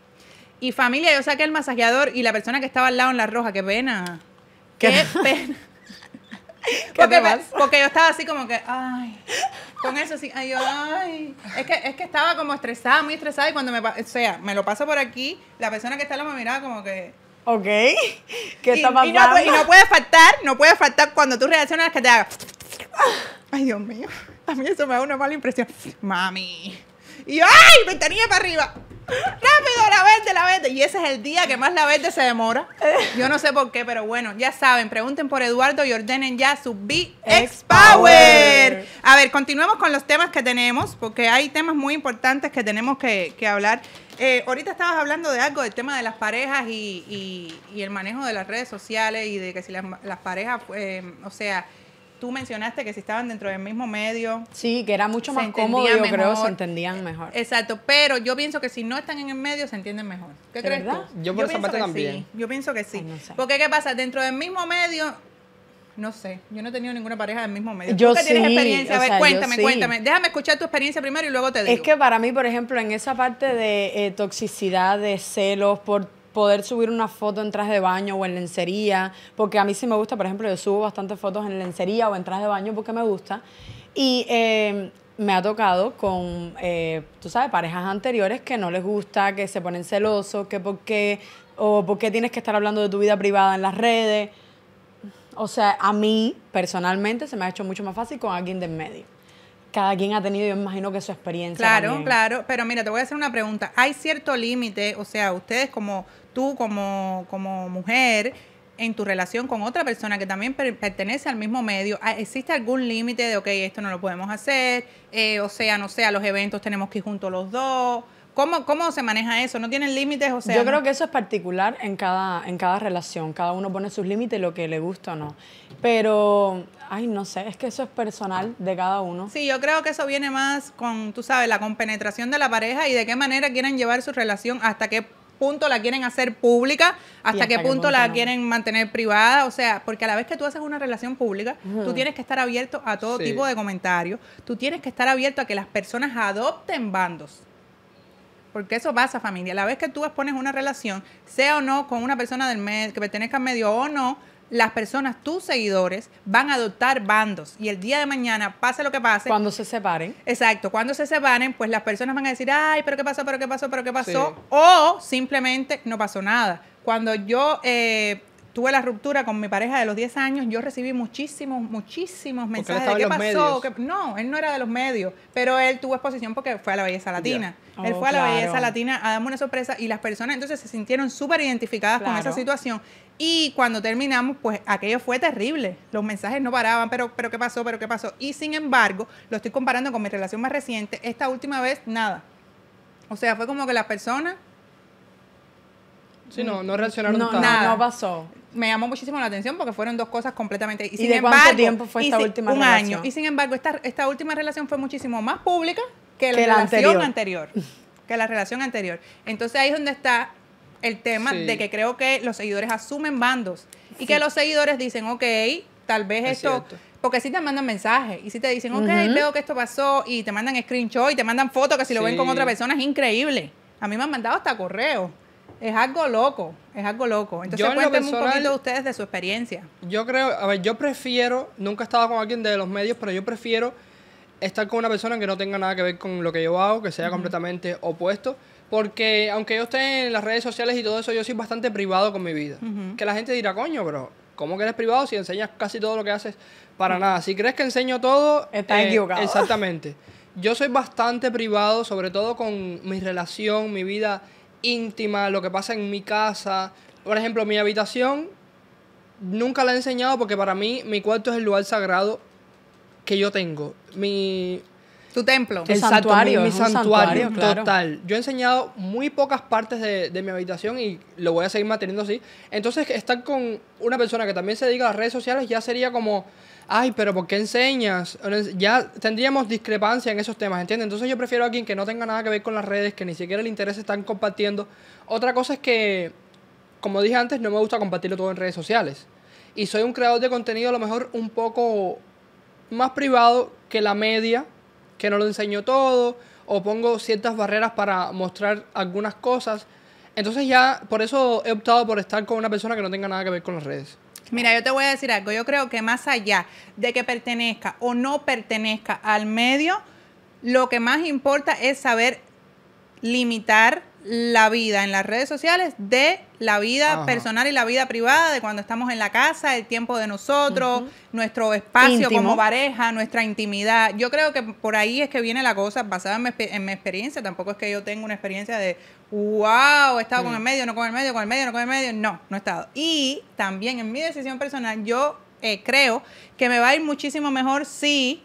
Y familia, yo saqué el masajeador y la persona que estaba al lado en la roja, qué pena. Qué, pena. porque, yo estaba así como que, ay, con eso sí, ay, ay. Es que, es que estaba como estresada, muy estresada y cuando me, o sea, me lo paso por aquí, la persona que está al lado me miraba como que, Ok. Que está pasando? Y no, puede faltar, no puede faltar cuando tú reaccionas que te haga. Ay, Dios mío. A mí eso me da una mala impresión. Mami. Y ¡ay! ¡ay! Ventanilla para arriba. Rápido, la verde, la verde. Y ese es el día que más la verde se demora. Yo no sé por qué, pero bueno, ya saben, pregunten por Eduardo y ordenen ya su BX Power. A ver, continuemos con los temas que tenemos, porque hay temas muy importantes que tenemos que, que hablar. Eh, ahorita estabas hablando de algo, del tema de las parejas y, el manejo de las redes sociales y de que si las, parejas, o sea, tú mencionaste que si estaban dentro del mismo medio. Sí, que era mucho más cómodo, yo creo, se entendían mejor. Exacto, pero yo pienso que si no están en el medio, se entienden mejor. ¿Qué crees tú? Yo por parte también. Yo pienso que sí. Porque, ¿qué pasa? Dentro del mismo medio, no sé, yo no he tenido ninguna pareja del mismo medio. Yo ¿Tú sí, tienes experiencia? A ver, cuéntame, cuéntame. Déjame escuchar tu experiencia primero y luego te digo. Es que para mí, por ejemplo, en esa parte de eh, toxicidad, de celos, por poder subir una foto en traje de baño o en lencería, porque a mí sí me gusta, por ejemplo, yo subo bastantes fotos en lencería o en traje de baño porque me gusta. Y em, me ha tocado con, eh, tú sabes, parejas anteriores que no les gusta, que se ponen celosos, que por qué, o por qué tienes que estar hablando de tu vida privada en las redes. O sea, a mí personalmente se me ha hecho mucho más fácil con alguien del medio. Cada quien ha tenido, yo imagino que su experiencia. Claro, claro. Pero mira, te voy a hacer una pregunta. ¿Hay cierto límite? O sea, ustedes como tú, como, como mujer, en tu relación con otra persona que también pertenece al mismo medio, ah, ¿existe algún límite de, ok, esto no lo podemos hacer? Eh, o sea, no a los eventos tenemos que ir juntos los dos. ¿Cómo, se maneja eso? ¿No tienen límites? O sea, Yo creo que eso es particular en cada, en cada relación. Cada uno pone sus límites, lo que le gusta o no. Pero, ay, no sé, es que eso es personal de cada uno. Sí, yo creo que eso viene más con, tú sabes, la compenetración de la pareja y de qué manera quieren llevar su relación, hasta qué punto la quieren hacer pública, hasta, qué, punto, la quieren mantener privada, o sea, porque a la vez que tú haces una relación pública, tú tienes que estar abierto a todo tipo de comentarios, tú tienes que estar abierto a que las personas adopten bandos porque eso pasa familia. La vez que tú expones una relación, sea o no con una persona del medio, que pertenezca al medio o no, las personas, tus seguidores, van a adoptar bandos. Y el día de mañana, pase lo que pase. Cuando se separen. Exacto, cuando se separen, pues las personas van a decir, ay, pero qué pasó, pero qué pasó, pero qué pasó. O simplemente no pasó nada. Cuando yo eh, tuve la ruptura con mi pareja de los 10 años, yo recibí muchísimos, muchísimos mensajes de qué pasó. no, él no era de los medios, pero él tuvo exposición porque fue a la belleza latina. él oh, fue a la belleza latina a darme una sorpresa y las personas entonces se sintieron súper identificadas con esa situación. Y cuando terminamos, pues aquello fue terrible. Los mensajes no paraban, pero, pero ¿qué pasó? ¿Pero qué pasó? Y sin embargo, lo estoy comparando con mi relación más reciente. Esta última vez, nada. O sea, fue como que las personas... Sí, no, no reaccionaron no, nada. No pasó me llamó muchísimo la atención porque fueron dos cosas completamente. ¿Y, sin de embargo, tiempo fue esta un año. Y sin embargo, esta, esta última relación fue muchísimo más pública que la, relación anterior. Que la relación anterior. Entonces ahí es donde está el tema de que creo que los seguidores asumen bandos y que los seguidores dicen, ok, tal vez esto. Porque si te mandan mensajes y si te dicen, ok, veo que esto pasó y te mandan screenshot y te mandan fotos que si lo ven con otra persona es increíble. A mí me han mandado hasta correo. Es algo loco, es algo loco. Entonces cuéntenme un poquito de ustedes de su experiencia. Yo creo, a ver, yo prefiero, nunca he estado con alguien de los medios, pero yo prefiero estar con una persona que no tenga nada que ver con lo que yo hago, que sea completamente opuesto. Porque aunque yo esté en las redes sociales y todo eso, yo soy bastante privado con mi vida. Que la gente dirá, coño, pero ¿cómo que eres privado si enseñas casi todo lo que haces para nada? Si crees que enseño todo... Estás eh, equivocado. Exactamente. Yo soy bastante privado, sobre todo con mi relación, mi vida íntima, lo que pasa en mi casa. Por ejemplo, mi habitación nunca la he enseñado porque para mí mi cuarto es el lugar sagrado que yo tengo. Mi, tu templo. El santuario. Mi, santuario, total. Yo he enseñado muy pocas partes de, de, mi habitación y lo voy a seguir manteniendo así. Entonces, estar con una persona que también se dedica a las redes sociales ya sería como ay, pero ¿por qué enseñas? Ya tendríamos discrepancia en esos temas, ¿entiendes? Entonces yo prefiero a alguien que no tenga nada que ver con las redes, que ni siquiera el interés están compartiendo. Otra cosa es que, como dije antes, no me gusta compartirlo todo en redes sociales. Y soy un creador de contenido a lo mejor un poco más privado que la media, que no lo enseño todo, o pongo ciertas barreras para mostrar algunas cosas. Entonces ya, por eso he optado por estar con una persona que no tenga nada que ver con las redes. Mira, yo te voy a decir algo. Yo creo que más allá de que pertenezca o no pertenezca al medio, lo que más importa es saber limitar la vida en las redes sociales de la vida personal y la vida privada, de cuando estamos en la casa, el tiempo de nosotros, nuestro espacio como pareja, nuestra intimidad. Yo creo que por ahí es que viene la cosa, basada en mi, experiencia. Tampoco es que yo tenga una experiencia de, wow, he estado con el medio, no con el medio, con el medio, no con el medio. No, no he estado. Y también en mi decisión personal, yo eh, creo que me va a ir muchísimo mejor si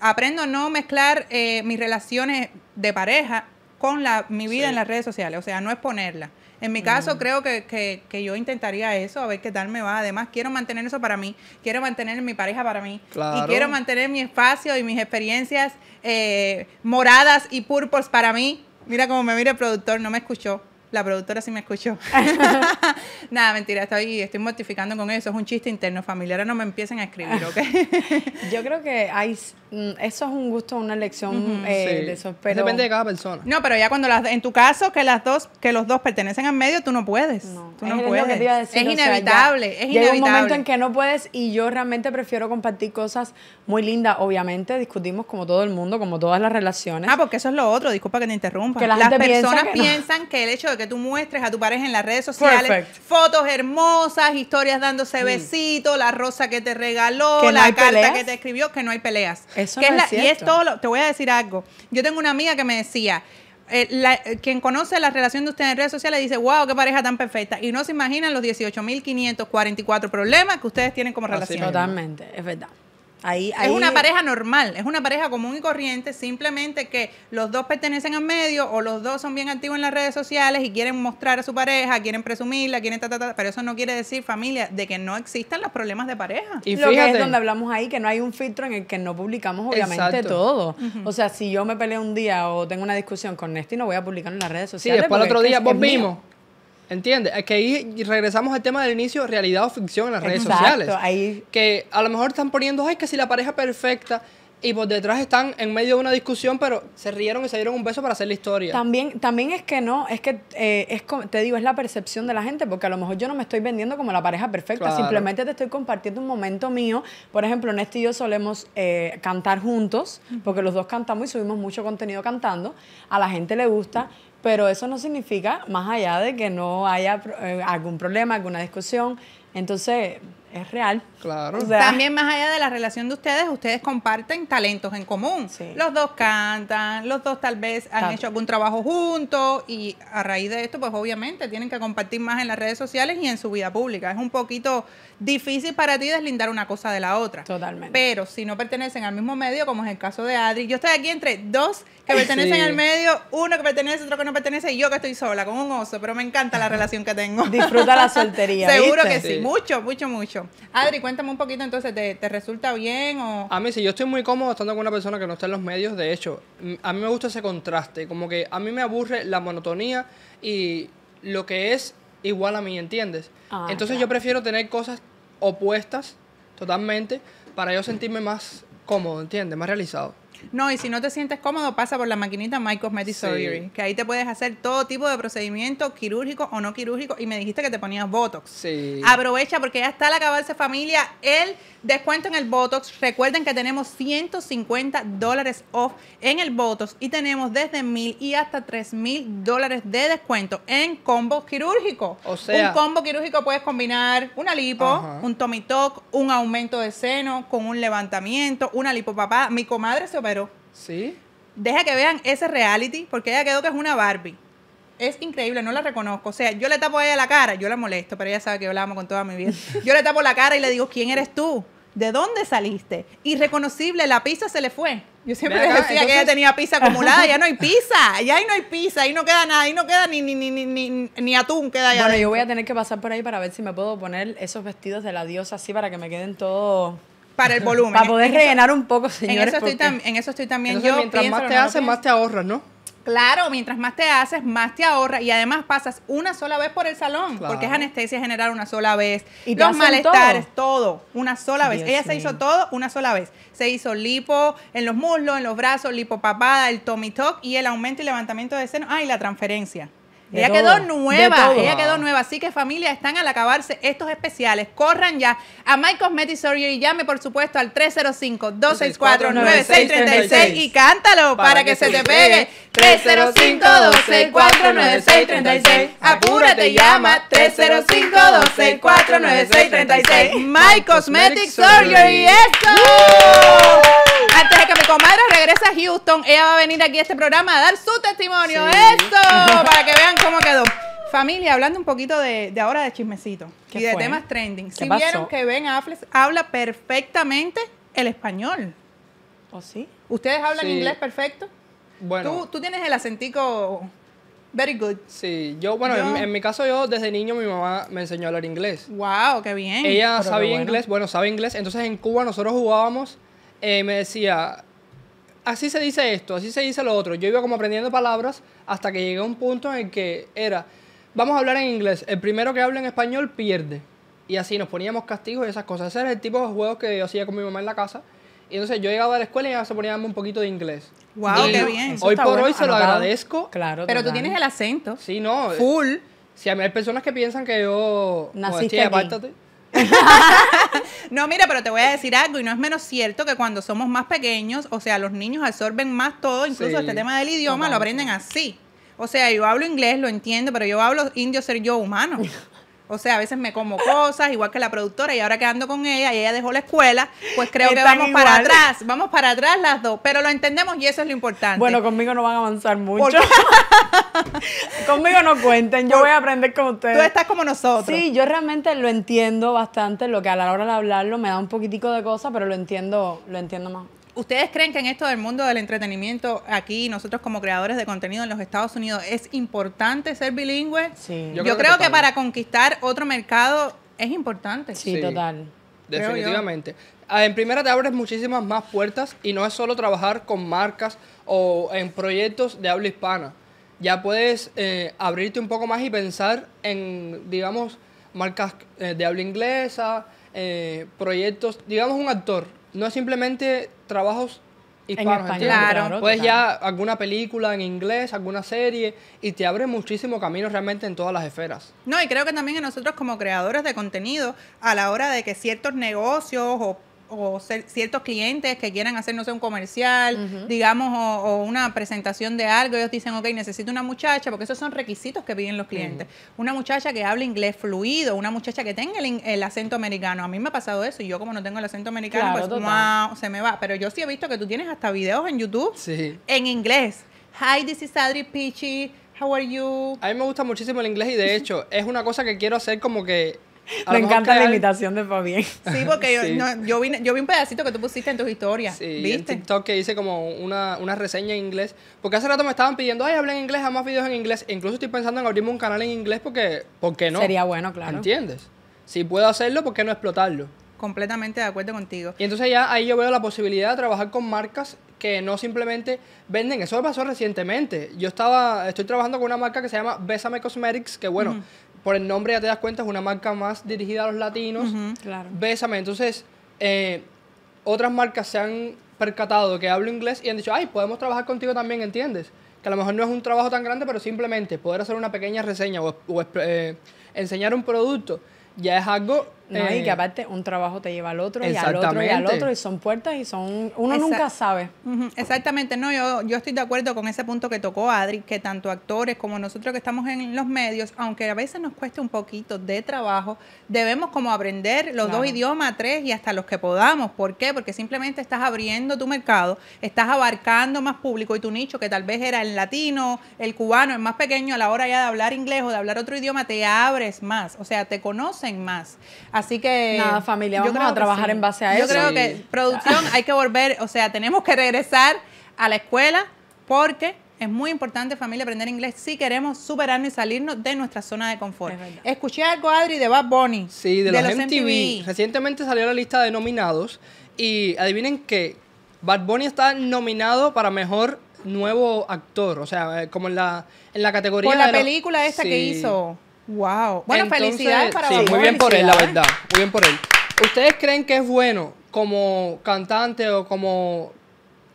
aprendo a no mezclar eh, mis relaciones de pareja con la, mi vida en las redes sociales, o sea, no exponerla. En mi mm. caso, creo que, yo intentaría eso, a ver qué tal me va. Además, quiero mantener eso para mí, quiero mantener mi pareja para mí, y quiero mantener mi espacio y mis experiencias eh, moradas y purples para mí. Mira cómo me mira el productor, no me escuchó. La productora sí me escuchó. Nada, mentira, estoy, estoy mortificando con eso. Es un chiste interno familiar. No me empiecen a escribir, ¿ok? Yo creo que hay, mm, eso es un gusto, una elección eh, de eso, Pero... Depende de cada persona. No, pero ya cuando las, en tu caso, que las dos, que los dos pertenecen al medio, tú no puedes. tú no es puedes. es inevitable, es inevitable. un momento en que no puedes y yo realmente prefiero compartir cosas muy lindas. Obviamente, discutimos como todo el mundo, como todas las relaciones. Ah, porque eso es lo otro, disculpa que te interrumpa. Que las personas piensan que el hecho de que que tú muestres a tu pareja en las redes sociales. Fotos hermosas, historias dándose besitos, la rosa que te regaló, la carta que te escribió, que no hay peleas. Eso que Y es todo te voy a decir algo. Yo tengo una amiga que me decía, eh, eh, quien conoce la relación de ustedes en redes sociales dice, wow, qué pareja tan perfecta. Y no se imaginan los 18.544 problemas que ustedes tienen como relación. Totalmente, es verdad. Ahí, Es una pareja normal, es una pareja común y corriente, simplemente que los dos pertenecen al medio o los dos son bien activos en las redes sociales y quieren mostrar a su pareja, quieren presumirla, quieren ta, pero eso no quiere decir familia de que no existan los problemas de pareja. Y lo es donde hablamos ahí, que no hay un filtro en el que no publicamos obviamente todo. O sea, si yo me peleo un día o tengo una discusión con Nesty, no voy a publicar en las redes sociales. Sí, después el otro día vos ¿Entiendes? Es que ahí regresamos al tema del inicio, realidad o ficción en las redes sociales. Ahí... Que a lo mejor están poniendo, ay, que si la pareja perfecta, y por detrás están en medio de una discusión, pero se rieron y se dieron un beso para hacer la historia. También, también es que no, es que eh, es te digo, es la percepción de la gente, porque a lo mejor yo no me estoy vendiendo como la pareja perfecta, simplemente te estoy compartiendo un momento mío. Por ejemplo, Néstor y yo solemos eh, cantar juntos, porque los dos cantamos y subimos mucho contenido cantando. A la gente le gusta pero eso no significa, más allá de que no haya eh, algún problema, alguna discusión, entonces es real. Claro. También más allá de la relación de ustedes, ustedes comparten talentos en común. Los dos cantan, los dos tal vez han hecho algún trabajo juntos y a raíz de esto, pues obviamente tienen que compartir más en las redes sociales y en su vida pública. Es un poquito difícil para ti deslindar una cosa de la otra. Totalmente. Pero si no pertenecen al mismo medio, como es el caso de Adri, yo estoy aquí entre dos que pertenecen al medio, uno que pertenece, otro que no pertenece y yo que estoy sola con un oso, pero me encanta la relación que tengo. Disfruta la soltería. Seguro que sí. mucho, mucho, mucho. Adri, cuéntame cuéntame un poquito entonces, ¿te, resulta bien? O... A mí sí, yo estoy muy cómodo estando con una persona que no está en los medios, de hecho, a mí me gusta ese contraste, como que a mí me aburre la monotonía y lo que es igual a mí, ¿entiendes? Ah, entonces yo prefiero tener cosas opuestas totalmente para yo sentirme más cómodo, ¿entiendes? Más realizado. No, y si no te sientes cómodo, pasa por la maquinita My Cosmetic Surgery, que ahí te puedes hacer todo tipo de procedimiento quirúrgico o no quirúrgico. Y me dijiste que te ponías Botox. Sí. Aprovecha porque ya está al acabarse familia el Descuento en el Botox. Recuerden que tenemos 150 dólares off en el Botox y tenemos desde mil y hasta tres mil dólares de descuento en combo quirúrgico. O sea, un combo quirúrgico puedes combinar una lipo, un tummy un aumento de seno con un levantamiento, una lipopapá. Mi comadre se operó. Sí. Deja que vean ese reality porque ella quedó que es una Barbie es increíble, no la reconozco. O sea, yo le tapo a ella la cara, yo la molesto, pero ella sabe que hablamos con toda mi vida. Yo le tapo la cara y le digo, ¿quién eres tú? ¿De dónde saliste? Irreconocible, la pizza se le fue. Yo siempre decía que ella tenía pizza acumulada, ya no hay pizza, ya ahí no hay pizza, ahí no queda nada, ahí no queda ni, ni, ni, ni, ni atún, queda allá. Bueno, yo voy a tener que pasar por ahí para ver si me puedo poner esos vestidos de la diosa así para que me queden todo... para el volumen. Para poder rellenar un poco, señores. En eso estoy, en eso estoy también yo. Mientras más te haces, más te ahorras, ¿no? Claro, mientras más te haces, más te ahorras y además pasas una sola vez por el salón, porque es anestesia general una sola vez. ¿Y Los malestares, todo? una sola vez. Ella se hizo todo una sola vez. Se hizo lipo en los muslos, en los brazos, papada, el tummy tuck y el aumento y levantamiento de seno. Ah, y la transferencia ella quedó nueva, ella quedó nueva. Así que familia, están al acabarse estos especiales. Corran ya a My Cosmetic Surgery y llame, por supuesto, al 305-264-9636 y cántalo para, que, se te pegue. 305-264-9636. Apúrate, llama 305-264-9636. My Cosmetic Surgery. ¡Eso! esto. Antes de que mi comadre regrese a Houston, ella va a venir aquí a este programa a dar su testimonio. ¡Eso! Para que vean cómo quedó. Familia, hablando un poquito de, ahora de chismecito y de temas trending. Si vieron que Ben Affleck habla perfectamente el español. ¿O sí? ¿Ustedes hablan inglés perfecto? Bueno. ¿Tú, tienes el acentico Very good. Sí, yo, bueno, En, mi caso yo desde niño mi mamá me enseñó a hablar inglés. ¡Wow! ¡Qué bien! Ella sabía inglés, bueno, sabe inglés. Entonces en Cuba nosotros jugábamos, eh, me decía, así se dice esto, así se dice lo otro. Yo iba como aprendiendo palabras hasta que llegué a un punto en el que era, vamos a hablar en inglés, el primero que habla en español pierde. Y así nos poníamos castigos y esas cosas. Ese era el tipo de juegos que yo hacía con mi mamá en la casa. Y entonces yo llegaba a la escuela y ya se ponía un poquito de inglés. ¡Wow! ¡Qué bien! Hoy por hoy se lo agradezco. Claro. Pero tú tienes el acento. Sí, no. Full. Si hay personas que piensan que yo. Naciste. no, mira, pero te voy a decir algo, y no es menos cierto que cuando somos más pequeños, o sea, los niños absorben más todo, incluso este tema del idioma, lo aprenden así. O sea, yo hablo inglés, lo entiendo, pero yo hablo indio ser yo humano. O sea, a veces me como cosas, igual que la productora, y ahora que ando con ella y ella dejó la escuela, pues creo que vamos para atrás, vamos para atrás las dos, pero lo entendemos y eso es lo importante. Bueno, conmigo no van a avanzar mucho. conmigo no cuenten, yo voy a aprender con ustedes. Tú estás como nosotros. Sí, yo realmente lo entiendo bastante, lo que a la hora de hablarlo me da un poquitico de cosas, pero lo entiendo, lo entiendo más. ¿Ustedes creen que en esto del mundo del entretenimiento, aquí nosotros como creadores de contenido en los Estados Unidos, es importante ser bilingüe? Sí. Yo, creo, que, para conquistar otro mercado es importante. Sí, total. Definitivamente. Ah, en primera te abres muchísimas más puertas y no es solo trabajar con marcas o en proyectos de habla hispana. Ya puedes eh, abrirte un poco más y pensar en, digamos, marcas eh, de habla inglesa, eh, proyectos, digamos un actor. No es simplemente trabajos y En Puedes ya alguna película en inglés, alguna serie, y te abre muchísimo camino realmente en todas las esferas. No, y creo que también a nosotros como creadores de contenido, a la hora de que ciertos negocios o o ciertos clientes que quieran hacer, no sé, un comercial, digamos, o, una presentación de algo, ellos dicen, ok, necesito una muchacha, porque esos son requisitos que piden los clientes. Una muchacha que hable inglés fluido, una muchacha que tenga el, acento americano. A mí me ha pasado eso y yo como no tengo el acento americano, pues wow, se me va. Pero yo sí he visto que tú tienes hasta videos en YouTube en inglés. Hi, this is Adri Pichi. How are you? A mí me gusta muchísimo el inglés y de hecho es una cosa que quiero hacer como que Me encanta la imitación de Fabián. Sí, porque yo, vi, un pedacito que tú pusiste en tus historias. Sí, ¿viste? En que hice como una, reseña en inglés. Porque hace rato me estaban pidiendo, ay, hablen inglés, haz más videos en inglés. E incluso estoy pensando en abrirme un canal en inglés porque, ¿por qué no? Sería bueno, claro. ¿Entiendes? Si puedo hacerlo, ¿por qué no explotarlo? Completamente de acuerdo contigo. Y entonces ya ahí yo veo la posibilidad de trabajar con marcas que no simplemente venden. Eso me pasó recientemente. Yo estaba, estoy trabajando con una marca que se llama Besame Cosmetics, que bueno, por el nombre ya te das cuenta, es una marca más dirigida a los latinos. claro. Bésame. Entonces, eh, otras marcas se han percatado que hablo inglés y han dicho, ay, podemos trabajar contigo también, ¿entiendes? Que a lo mejor no es un trabajo tan grande, pero simplemente poder hacer una pequeña reseña o, eh, enseñar un producto ya es algo no, y que eh, aparte un trabajo te lleva al otro y al otro y al otro y son puertas y son... Uno nunca sabe. Exactamente, no, yo, yo estoy de acuerdo con ese punto que tocó Adri, que tanto actores como nosotros que estamos en los medios, aunque a veces nos cueste un poquito de trabajo, debemos como aprender los dos idiomas, tres y hasta los que podamos. ¿Por qué? Porque simplemente estás abriendo tu mercado, estás abarcando más público y tu nicho que tal vez era el latino, el cubano, el más pequeño, a la hora ya de hablar inglés o de hablar otro idioma, te abres más, o sea, te conocen más. Así que. Nada, familia, vamos a trabajar en base a eso. Yo creo que producción hay que volver, o sea, tenemos que regresar a la escuela porque es muy importante, familia, aprender inglés si queremos superarnos y salirnos de nuestra zona de confort. Escuché algo, Adri, de Bad Bunny. Sí, de, los, MTV. Recientemente salió la lista de nominados y adivinen que Bad Bunny está nominado para mejor nuevo actor, o sea, eh, como en la, categoría... Por la película esta que hizo. Wow. Bueno, felicidades para sí, Muy bien por él, la verdad. Muy bien por él. ¿Ustedes creen que es bueno como cantante o como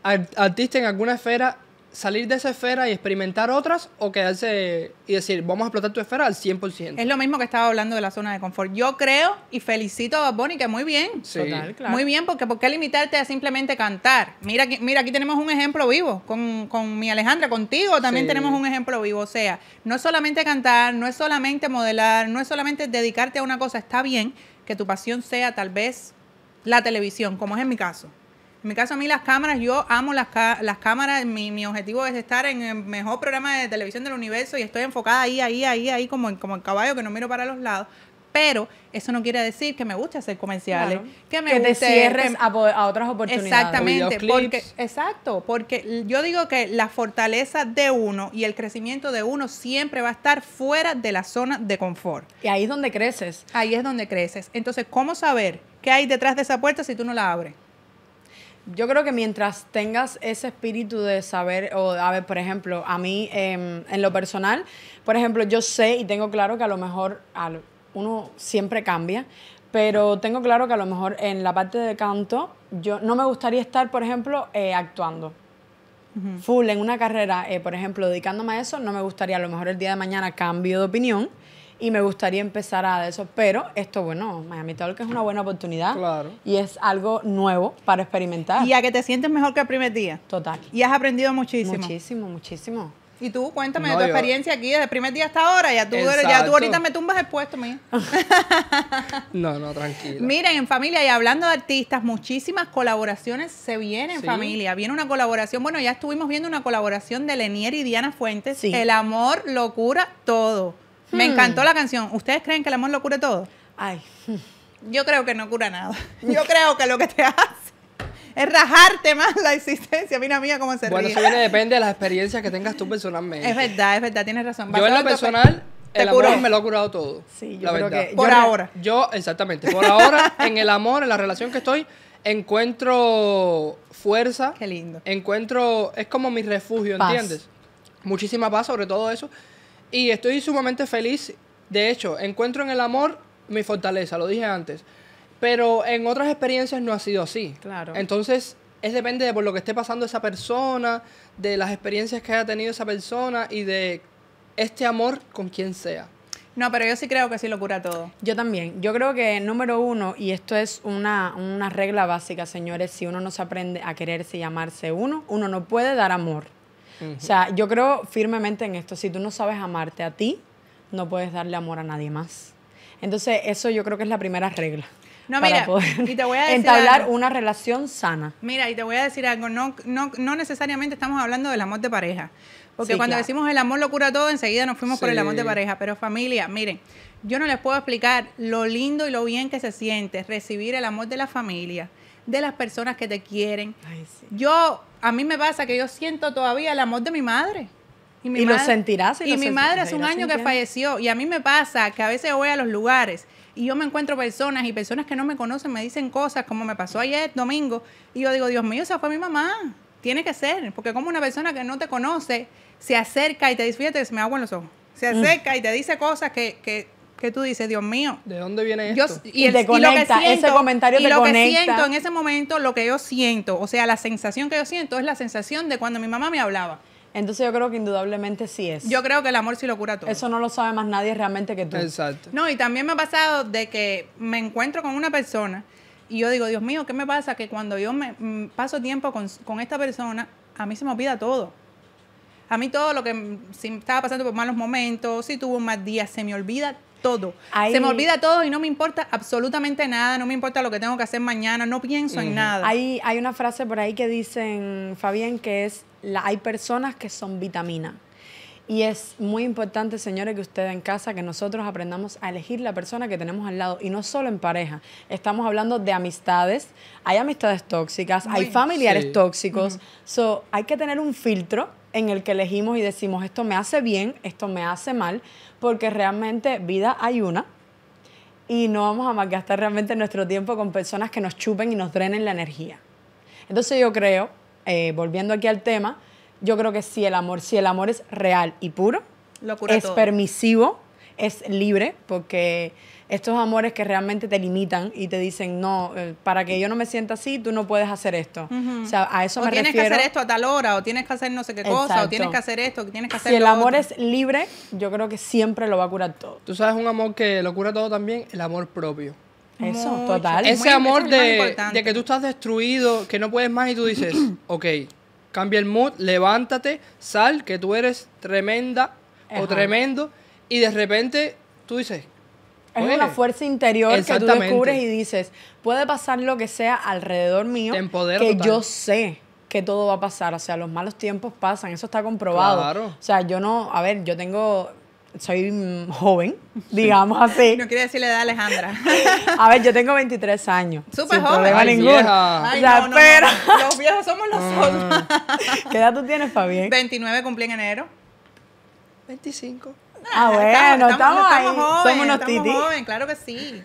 artista en alguna esfera salir de esa esfera y experimentar otras o quedarse y decir, vamos a explotar tu esfera al 100%. Es lo mismo que estaba hablando de la zona de confort. Yo creo y felicito a Bonnie que muy bien. Total, claro. Muy bien, porque ¿por qué limitarte a simplemente cantar? Mira, aquí, mira, aquí tenemos un ejemplo vivo con, mi Alejandra, contigo también tenemos un ejemplo vivo. O sea, no es solamente cantar, no es solamente modelar, no es solamente dedicarte a una cosa. Está bien que tu pasión sea tal vez la televisión, como es en mi caso. En mi caso, a mí las cámaras, yo amo las, las cámaras. Mi, mi, objetivo es estar en el mejor programa de televisión del universo y estoy enfocada ahí, ahí, ahí, ahí, como, como el caballo que no miro para los lados. Pero eso no quiere decir que me guste hacer comerciales, que me te cierres em, a, a, otras oportunidades. Exactamente, exacto, porque yo digo que la fortaleza de uno y el crecimiento de uno siempre va a estar fuera de la zona de confort. Y ahí es donde creces. Ahí es donde creces. Entonces, ¿cómo saber qué hay detrás de esa puerta si tú no la abres? Yo creo que mientras tengas ese espíritu de saber, o a ver, por ejemplo, a mí em, en lo personal, por ejemplo, yo sé y tengo claro que a lo mejor uno siempre cambia, pero tengo claro que a lo mejor en la parte de canto, yo no me gustaría estar, por ejemplo, eh, actuando. Full en una carrera, eh, por ejemplo, dedicándome a eso, no me gustaría. A lo mejor el día de mañana cambio de opinión y me gustaría empezar a eso. Pero esto, bueno, Miami Talk es una buena oportunidad. Claro. Y es algo nuevo para experimentar. Y a que te sientes mejor que el primer día. Total. Y has aprendido muchísimo. Muchísimo, muchísimo. Y tú, cuéntame de tu experiencia aquí desde el primer día hasta ahora. Ya tú, ya tú ahorita me tumbas el puesto, mía. no, no, tranquilo. Miren, en familia, y hablando de artistas, muchísimas colaboraciones se vienen, en familia. Viene una colaboración, bueno, ya estuvimos viendo una colaboración de Lenier y Diana Fuentes. El amor, locura, todo. Me hmm. encantó la canción. ¿Ustedes creen que el amor lo cura todo? Ay. Hmm. Yo creo que no cura nada. Yo creo que lo que te hace es rajarte más la existencia. Mira, mía, cómo se Bueno, eso depende de las experiencias que tengas tú personalmente. Es verdad, es verdad, tienes razón. Yo en lo personal, el amor me lo ha curado todo. Sí, yo creo Que por ahora. Yo, exactamente. Por ahora, en el amor, en la relación que estoy, encuentro fuerza. Qué lindo. Encuentro, es como mi refugio, ¿entiendes? Muchísima paz sobre todo eso. Y estoy sumamente feliz. De hecho, encuentro en el amor mi fortaleza, lo dije antes. Pero en otras experiencias no ha sido así. Claro. Entonces, es depende de por lo que esté pasando esa persona, de las experiencias que haya tenido esa persona y de este amor con quien sea. No, pero yo sí creo que sí lo cura todo. Yo también. Yo creo que número uno, y esto es una, una regla básica, señores, si uno no se aprende a quererse y amarse uno, uno no puede dar amor. O sea, yo creo firmemente en esto. Si tú no sabes amarte a ti, no puedes darle amor a nadie más. Entonces, eso yo creo que es la primera regla. No, mira, y te voy a entablar una relación sana. Mira, y te voy a decir algo, no, necesariamente estamos hablando del amor de pareja, porque cuando decimos el amor lo cura todo, enseguida nos fuimos por el amor de pareja, pero familia, miren, yo no les puedo explicar lo lindo y lo bien que se siente recibir el amor de la familia, de las personas que te quieren. Yo, a mí me pasa que yo siento todavía el amor de mi madre. Y, lo sentirás. y, mi madre hace un año que falleció. Y a mí me pasa que a veces voy a los lugares y yo me encuentro personas y personas que no me conocen me dicen cosas como me pasó ayer, domingo. Y yo digo, Dios mío, esa fue mi mamá. Tiene que ser. Porque como una persona que no te conoce se acerca y te dice, fíjate, se me hago en los ojos. Se mm. acerca y te dice cosas que, que que tú dices, Dios mío. ¿De dónde viene esto? y, el, lo que siento, ese comentario y lo que siento en ese momento, lo que yo siento, o sea, la sensación que yo siento es la sensación de cuando mi mamá me hablaba. Entonces yo creo que indudablemente sí es. Yo creo que el amor sí lo cura todo. Eso no lo sabe más nadie realmente que tú. Exacto. No, y también me ha pasado de que me encuentro con una persona y yo digo, Dios mío, ¿qué me pasa? Que cuando yo me mm, paso tiempo con, esta persona, a mí se me olvida todo. A mí todo lo que mm, si estaba pasando por malos momentos, si tuvo un mal día, se me olvida todo. se me olvida todo y no me importa absolutamente nada, no me importa lo que tengo que hacer mañana, no pienso en nada. Hay, hay una frase por ahí que dicen, Fabián, que es, hay personas que son vitamina. Y es muy importante, señores, que ustedes en casa, que nosotros aprendamos a elegir la persona que tenemos al lado. Y no solo en pareja. Estamos hablando de amistades. Hay amistades tóxicas, hay familiares tóxicos. So, hay que tener un filtro en el que elegimos y decimos, esto me hace bien, esto me hace mal porque realmente vida hay una y no vamos a malgastar realmente nuestro tiempo con personas que nos chupen y nos drenen la energía. Entonces yo creo, eh, volviendo aquí al tema, yo creo que si el amor, si el amor es real y puro, es permisivo, es libre, porque estos amores que realmente te limitan y te dicen, no, eh, para que yo no me sienta así, tú no puedes hacer esto. O sea, a eso me refiero. O tienes que hacer esto a tal hora, o tienes que hacer no sé qué cosa, o tienes que hacer esto, o tienes que hacer Si el amor es libre, yo creo que siempre lo va a curar todo. Tú sabes un amor que lo cura todo también, el amor propio. Eso, total. Ese amor de, que tú estás destruido, que no puedes más y tú dices, ok, cambia el mood, levántate, sal, que tú eres tremenda o tremendo, y de repente tú dices, es una fuerza interior que tú descubres y dices, puede pasar lo que sea alrededor mío, que yo sé que todo va a pasar, o sea, los malos tiempos pasan, eso está comprobado. Claro. O sea, yo no, a ver, yo tengo soy mm, joven, digamos así. No quiere decirle edad Alejandra. A ver, yo tengo 23 años. Súper joven. Problema ninguno. o Los viejos somos los solos. Ah. ¿Qué edad tú tienes, Fabián? 29 cumplí en enero. 25. Ah, bueno, estamos, ahí. Jóvenes, Somos unos titi. Jóvenes, claro que sí.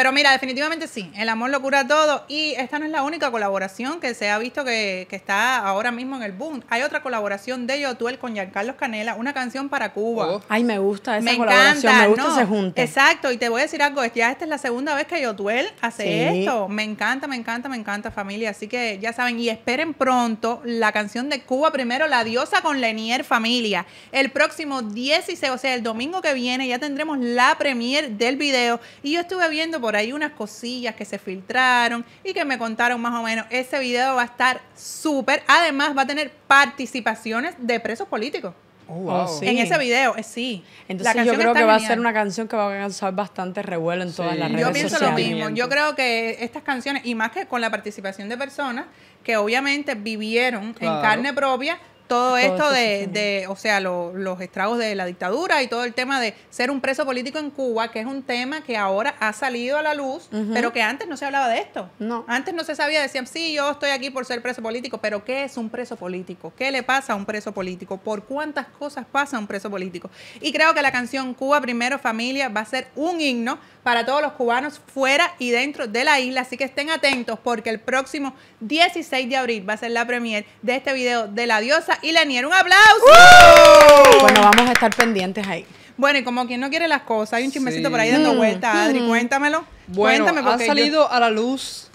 Pero mira, definitivamente sí, el amor lo cura todo y esta no es la única colaboración que se ha visto que, está ahora mismo en el boom. Hay otra colaboración de Yotuel con Carlos Canela, una canción para Cuba. Oh. Ay, me gusta esa colaboración, me gusta ese junte. Exacto, y te voy a decir algo, ya esta es la segunda vez que Yotuel hace esto. Me encanta, me encanta, me encanta familia, así que ya saben y esperen pronto la canción de Cuba primero, La diosa con Lenier familia. El próximo 16, o sea, el domingo que viene ya tendremos la premier del video y yo estuve viendo por hay ahí unas cosillas que se filtraron y que me contaron más o menos. Ese video va a estar súper. Además, va a tener participaciones de presos políticos. Oh, oh, en ese video, eh, sí. Entonces yo creo que va a ser una canción que va a causar bastante revuelo en todas las redes sociales. Yo pienso lo mismo. Yo creo que estas canciones, y más que con la participación de personas que obviamente vivieron en carne propia todo, esto este de, de, o sea, los estragos de la dictadura y todo el tema de ser un preso político en Cuba, que es un tema que ahora ha salido a la luz, pero que antes no se hablaba de esto. No. Antes no se sabía, decían, sí, yo estoy aquí por ser preso político, pero ¿qué es un preso político? ¿Qué le pasa a un preso político? ¿Por cuántas cosas pasa a un preso político? Y creo que la canción Cuba Primero Familia va a ser un himno para todos los cubanos fuera y dentro de la isla. Así que estén atentos porque el próximo 16 de abril va a ser la premier de este video de la diosa y Lenier. ¡Un aplauso! Bueno, vamos a estar pendientes ahí. Bueno, y como quien no quiere las cosas, hay un chismecito por ahí dando mm. vueltas, Adri, mm. cuéntamelo. Bueno, ha salido a la luz,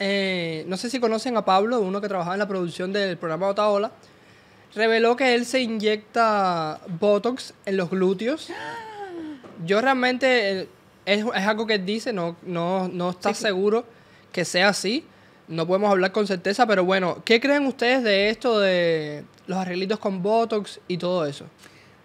eh, no sé si conocen a Pablo, uno que trabajaba en la producción del programa Otaola, reveló que él se inyecta Botox en los glúteos. Yo realmente, eh, es, algo que dice, no, no, está seguro que sea así. No podemos hablar con certeza, pero bueno, ¿qué creen ustedes de esto de los arreglitos con Botox y todo eso?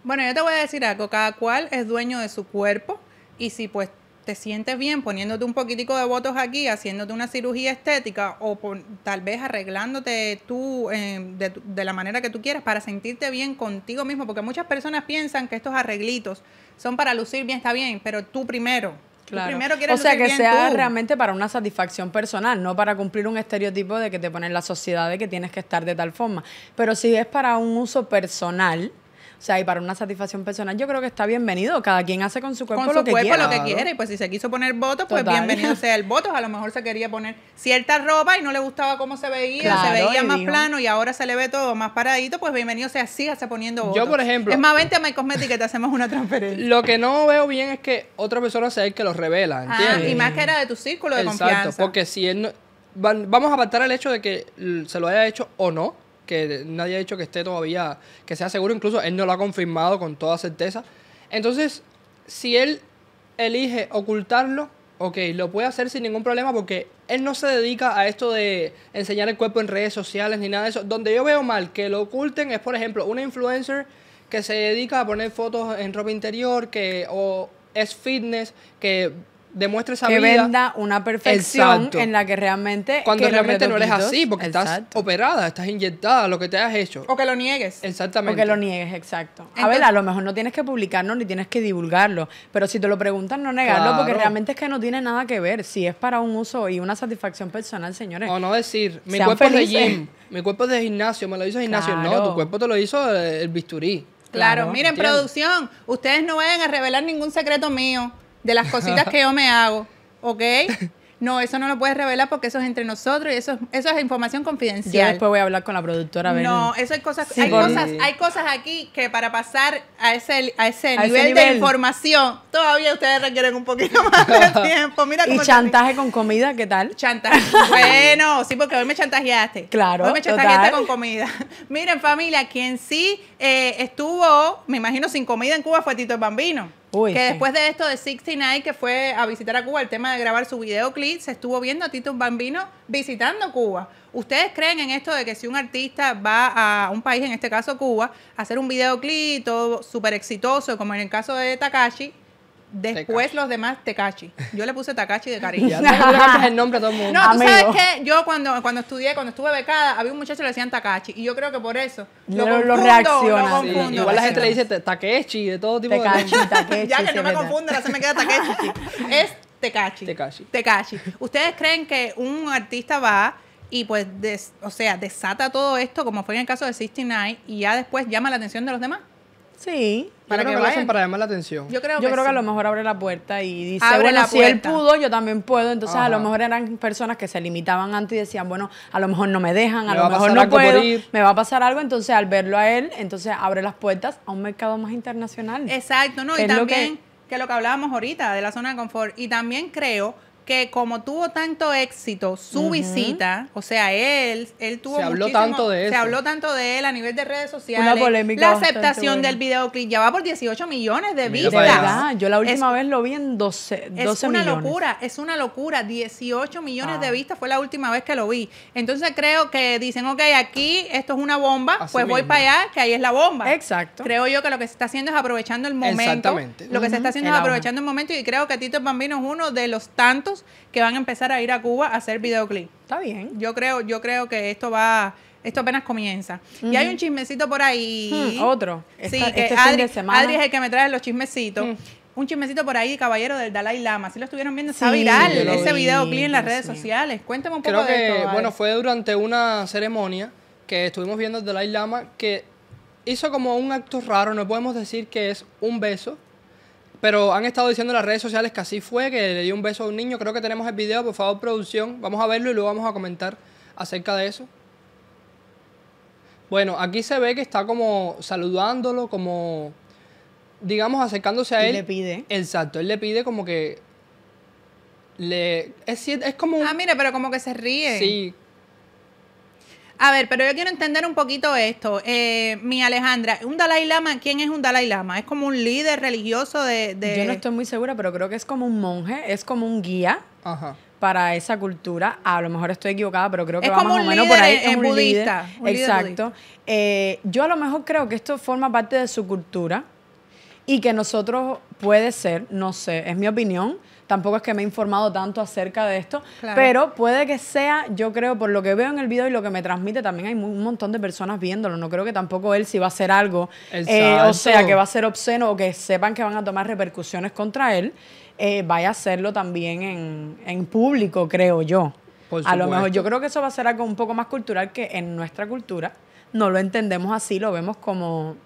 Bueno, yo te voy a decir algo, cada cual es dueño de su cuerpo y si pues te sientes bien poniéndote un poquitico de botox aquí, haciéndote una cirugía estética o por, tal vez arreglándote tú em, de, de, la manera que tú quieras para sentirte bien contigo mismo, porque muchas personas piensan que estos arreglitos son para lucir bien, está bien, pero tú primero. Claro. Tú primero quieres o sea, que sea realmente para una satisfacción personal, no para cumplir un estereotipo de que te pone la sociedad de que tienes que estar de tal forma. Pero si es para un uso personal, o sea, y para una satisfacción personal, yo creo que está bienvenido. Cada quien hace con su cuerpo, con su cuerpo lo que quiere. Y pues si se quiso poner votos, pues bienvenido sea el voto. A lo mejor se quería poner cierta ropa y no le gustaba cómo se veía, se veía más plano y ahora se le ve todo más paradito, pues bienvenido sea, hace poniendo votos. Yo, por ejemplo. Es más, vente a My Cosmetics que te hacemos una transferencia. Lo que no veo bien es que otra persona sea el que los revela, ah, ¿entiendes? Ah, y más que era de tu círculo de confianza. Exacto, porque si él no, Vamos a apartar el hecho de que se lo haya hecho o no que nadie ha dicho que esté todavía, que sea seguro, incluso él no lo ha confirmado con toda certeza. Entonces, si él elige ocultarlo, ok, lo puede hacer sin ningún problema porque él no se dedica a esto de enseñar el cuerpo en redes sociales ni nada de eso. Donde yo veo mal que lo oculten es, por ejemplo, una influencer que se dedica a poner fotos en ropa interior que, o es fitness, que demuestre esa que Que venda una perfección en la que realmente... Cuando realmente no eres así, porque estás operada, estás inyectada, lo que te has hecho. O que lo niegues. Exactamente. O que lo niegues, exacto. a ver, a lo mejor no tienes que publicarlo ni tienes que divulgarlo, pero si te lo preguntan, no negarlo, porque realmente es que no tiene nada que ver. Si es para un uso y una satisfacción personal, señores. O no decir, mi cuerpo es de gym, mi cuerpo es de gimnasio, me lo hizo gimnasio. No, tu cuerpo te lo hizo eh, el bisturí. Claro, miren, producción, ustedes no vayan a revelar ningún secreto mío de las cositas que yo me hago, ¿ok? No, eso no lo puedes revelar porque eso es entre nosotros y eso, eso es información confidencial. Yo después voy a hablar con la productora. A ver. No, eso hay cosas, hay cosas, hay cosas aquí que para pasar a ese, a ese, nivel, de información todavía ustedes requieren un poquito más de tiempo. Mira y chantaje con comida, ¿qué tal? Chantaje. bueno, sí, porque hoy me chantajeaste. Claro. Hoy me chantajeaste con comida. Miren familia, quien sí eh, estuvo, me imagino sin comida en Cuba fue Tito el Bambino que después de esto de 69, que fue a visitar a Cuba, el tema de grabar su videoclip, se estuvo viendo a Tito Bambino visitando Cuba. ¿Ustedes creen en esto de que si un artista va a un país, en este caso Cuba, a hacer un videoclip todo súper exitoso, como en el caso de Takashi, Después los demás Tekachi. Yo le puse Takachi de cariño. el nombre a todo el mundo. No, tú sabes que yo cuando, cuando estudié, cuando estuve becada, había un muchacho que le decían Takachi. Y yo creo que por eso. Lo, lo, confundo, Igual la gente le dice Takechi de todo tipo de. Takechi, ya que no me confunden, ahora se me queda Takechi. Es Tekachi. Tekashi. ¿Ustedes creen que un artista va y pues, o sea, desata todo esto, como fue en el caso de 69, y ya después llama la atención de los demás? Sí para que, para llamar la atención. Yo creo, que, a lo mejor abre la puerta y dice, abre la si él pudo, yo también puedo. Entonces, a lo mejor eran personas que se limitaban antes y decían, bueno, a lo mejor no me dejan, a lo mejor no puedo, me va a pasar algo. Entonces, al verlo a él, entonces abre las puertas a un mercado más internacional. Exacto, ¿no? Y también, que, que lo que hablábamos ahorita de la zona de confort. Y también creo que como tuvo tanto éxito su visita, o sea, él, él tuvo se habló tanto de él, se habló tanto de él a nivel de redes sociales, polémica la aceptación del videoclip ya va por 18 millones de vistas. yo la última vez lo vi en 12, 12 es una locura, es una locura, 18 millones de vistas fue la última vez que lo vi. Entonces creo que dicen, ok, aquí esto es una bomba, pues voy para allá, que ahí es la bomba. Exacto. Creo yo que lo que se está haciendo es aprovechando el momento. Exactamente. Lo que se está haciendo es aprovechando el momento y creo que Tito Bambino es uno de los tantos que van a empezar a ir a Cuba a hacer videoclip. Está bien. Yo creo, yo creo que esto va, esto apenas comienza. Y hay un chismecito por ahí. Hmm, otro. sí, que este Adri, Adri, es el que me trae los chismecitos. Hmm. Un chismecito por ahí, caballero del Dalai Lama. Si lo estuvieron viendo, está viral ese videoclip en las redes sociales. Cuéntame un poco creo de que, Bueno, fue durante una ceremonia que estuvimos viendo el Dalai Lama que hizo como un acto raro. No podemos decir que es un beso, pero han estado diciendo en las redes sociales que así fue, que le dio un beso a un niño. Creo que tenemos el video, por favor, producción. Vamos a verlo y luego vamos a comentar acerca de eso. Bueno, aquí se ve que está como saludándolo, como, digamos, acercándose a él. le pide. Exacto, él le pide como que... Le, es, como... ah, mira, pero como que se ríe. Sí, a ver, pero yo quiero entender un poquito esto. Eh, mi Alejandra, ¿un Dalai Lama? ¿Quién es un Dalai Lama? ¿Es como un líder religioso de, Yo no estoy muy segura, pero creo que es como un monje, es como un guía. para esa cultura. A lo mejor estoy equivocada, pero creo que vamos más o menos por ahí. Es budista. Exacto. Eh, yo a lo mejor creo que esto forma parte de su cultura y que nosotros puede ser, no sé, es mi opinión, tampoco es que me he informado tanto acerca de esto, pero puede que sea, yo creo, por lo que veo en el video y lo que me transmite, también hay un montón de personas viéndolo. No creo que tampoco él si va a hacer algo, eh, o sea, que va a ser obsceno o que sepan que van a tomar repercusiones contra él, eh, vaya a hacerlo también en, en público, creo yo. A lo mejor yo creo que eso va a ser algo un poco más cultural que en nuestra cultura no lo entendemos así, lo vemos como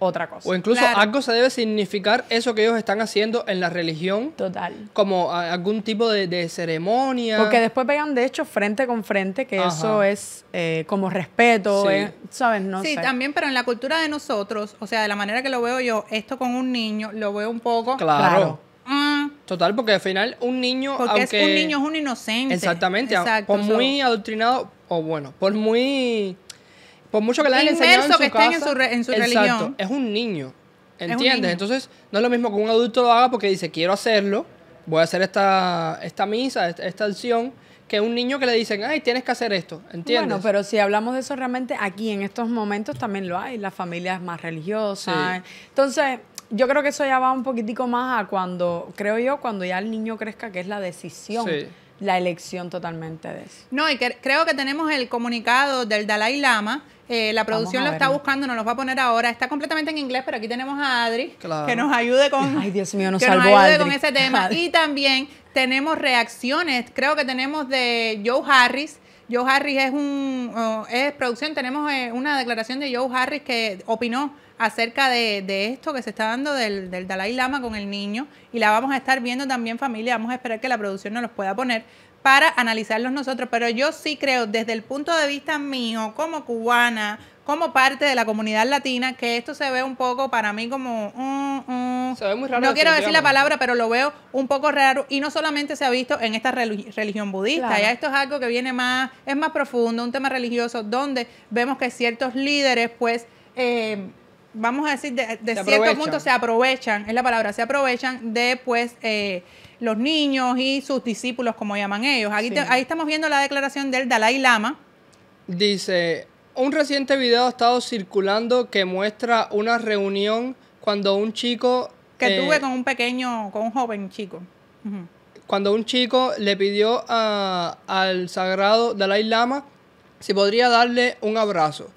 otra cosa. O incluso algo se debe significar eso que ellos están haciendo en la religión. Total. Como algún tipo de, ceremonia. Porque después pegan, de hecho, frente con frente, que eso es eh, como respeto, sí. Eh, ¿sabes? sí, también, pero en la cultura de nosotros, o sea, de la manera que lo veo yo, esto con un niño lo veo un poco. Claro. Mm. Total, porque al final un niño. Porque aunque, es un niño es un inocente. Exactamente. por muy adoctrinado, o bueno, por muy por mucho que le den su casa, en su, es un niño, ¿entiendes? Entonces, no es lo mismo que un adulto lo haga porque dice, quiero hacerlo, voy a hacer esta, esta misa, esta, acción, que un niño que le dicen, ay, tienes que hacer esto, ¿entiendes? Bueno, pero si hablamos de eso realmente, aquí en estos momentos también lo hay, las familias más religiosas. Entonces, yo creo que eso ya va un poquitico más a cuando, creo yo, cuando ya el niño crezca, que es la decisión la elección totalmente de eso. No, y que, creo que tenemos el comunicado del Dalai Lama. Eh, la producción lo está buscando, nos lo va a poner ahora. Está completamente en inglés, pero aquí tenemos a Adri que nos ayude con. Ay, Dios mío, que ayude con ese tema. Y también tenemos reacciones. Creo que tenemos de Joe Harris Joe Harris es un es producción. Tenemos eh, una declaración de Joe Harris que opinó acerca de, esto que se está dando del, del, Dalai Lama con el niño y la vamos a estar viendo también familia. Vamos a esperar que la producción nos los pueda poner para analizarlos nosotros. Pero yo sí creo desde el punto de vista mío como cubana, como parte de la comunidad latina, que esto se ve un poco para mí como... Mm, mm. Se ve muy raro. No quiero decir la palabra, pero lo veo un poco raro y no solamente se ha visto en esta religión budista, ya esto es algo que viene más, es más profundo, un tema religioso donde vemos que ciertos líderes pues... Eh, vamos a decir, de, cierto punto se aprovechan, es la palabra, se aprovechan de pues eh, los niños y sus discípulos, como llaman ellos. Aquí ahí estamos viendo la declaración del Dalai Lama. Dice, un reciente video ha estado circulando que muestra una reunión cuando un chico... Que eh, tuve con un pequeño, con un joven chico. Cuando un chico le pidió al sagrado Dalai Lama si podría darle un abrazo.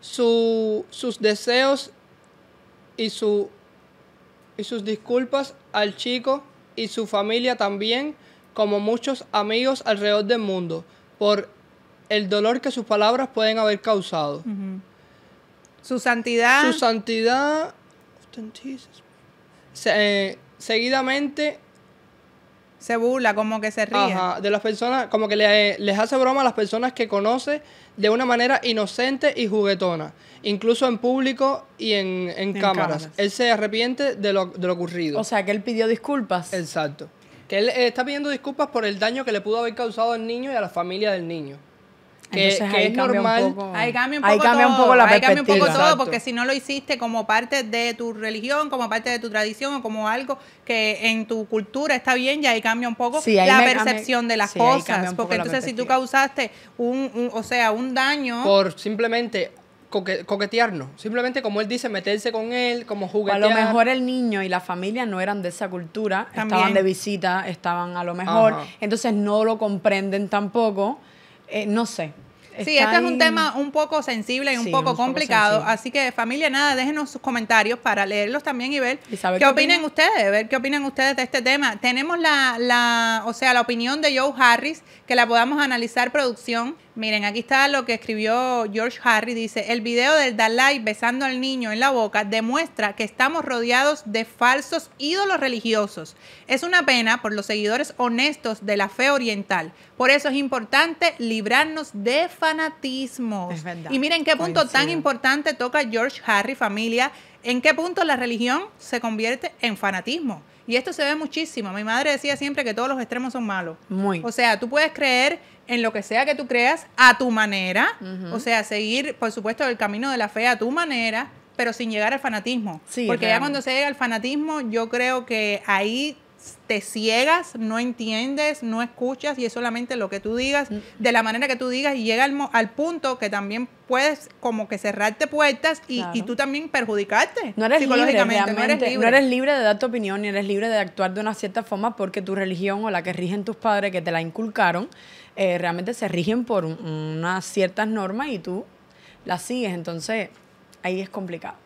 sus deseos y, y sus disculpas al chico y su familia también, como muchos amigos alrededor del mundo, por el dolor que sus palabras pueden haber causado. Su santidad. Su santidad. Eh, seguidamente. Se burla, como que se ríe. de las personas, como que le, les hace broma a las personas que conoce de una manera inocente y juguetona, incluso en público y en, cámaras. Él se arrepiente de lo, de lo ocurrido. O sea, que él pidió disculpas. Exacto. Que él eh, está pidiendo disculpas por el daño que le pudo haber causado al niño y a la familia del niño que, ahí es normal. ahí cambia un poco, ahí cambia todo. ahí cambia un poco todo, porque si no lo hiciste como parte de tu religión, como parte de tu tradición o como algo que en tu cultura está bien, ya ahí cambia un poco la percepción de las cosas. Porque entonces si tú causaste un, o sea, un daño... Por simplemente coquetearnos, simplemente como él dice, meterse con él, como juguetear. a lo mejor el niño y la familia no eran de esa cultura, estaban de visita, estaban a lo mejor, entonces no lo comprenden tampoco eh, no sé. Sí, este es un tema un poco sensible y un poco complicado. así que, familia, nada, déjenos sus comentarios para leerlos también y ver qué, qué opinan ustedes, ver qué opinan ustedes de este tema. Tenemos la, la, o sea, la opinión de Joe Harris, que la podamos analizar producción Miren, aquí está lo que escribió George Harry. Dice, el video del Dalai besando al niño en la boca demuestra que estamos rodeados de falsos ídolos religiosos. Es una pena por los seguidores honestos de la fe oriental. Por eso es importante librarnos de fanatismo. Y miren qué punto tan importante toca George Harry, familia. ¿En qué punto la religión se convierte en fanatismo? Y esto se ve muchísimo. Mi madre decía siempre que todos los extremos son malos. Muy. O sea, tú puedes creer en lo que sea que tú creas a tu manera. O sea, seguir, por supuesto, el camino de la fe a tu manera, pero sin llegar al fanatismo. Sí, Porque ya cuando se llega al fanatismo, yo creo que ahí te ciegas, no entiendes, no escuchas y es solamente lo que tú digas, mm. de la manera que tú digas y llega al, punto que también puedes como que cerrarte puertas y, tú también perjudicarte no eres psicológicamente. Libre, no, eres libre. de dar tu opinión y eres libre de actuar de una cierta forma porque tu religión o la que rigen tus padres que te la inculcaron eh, realmente se rigen por unas ciertas normas y tú las sigues. Entonces ahí es complicado.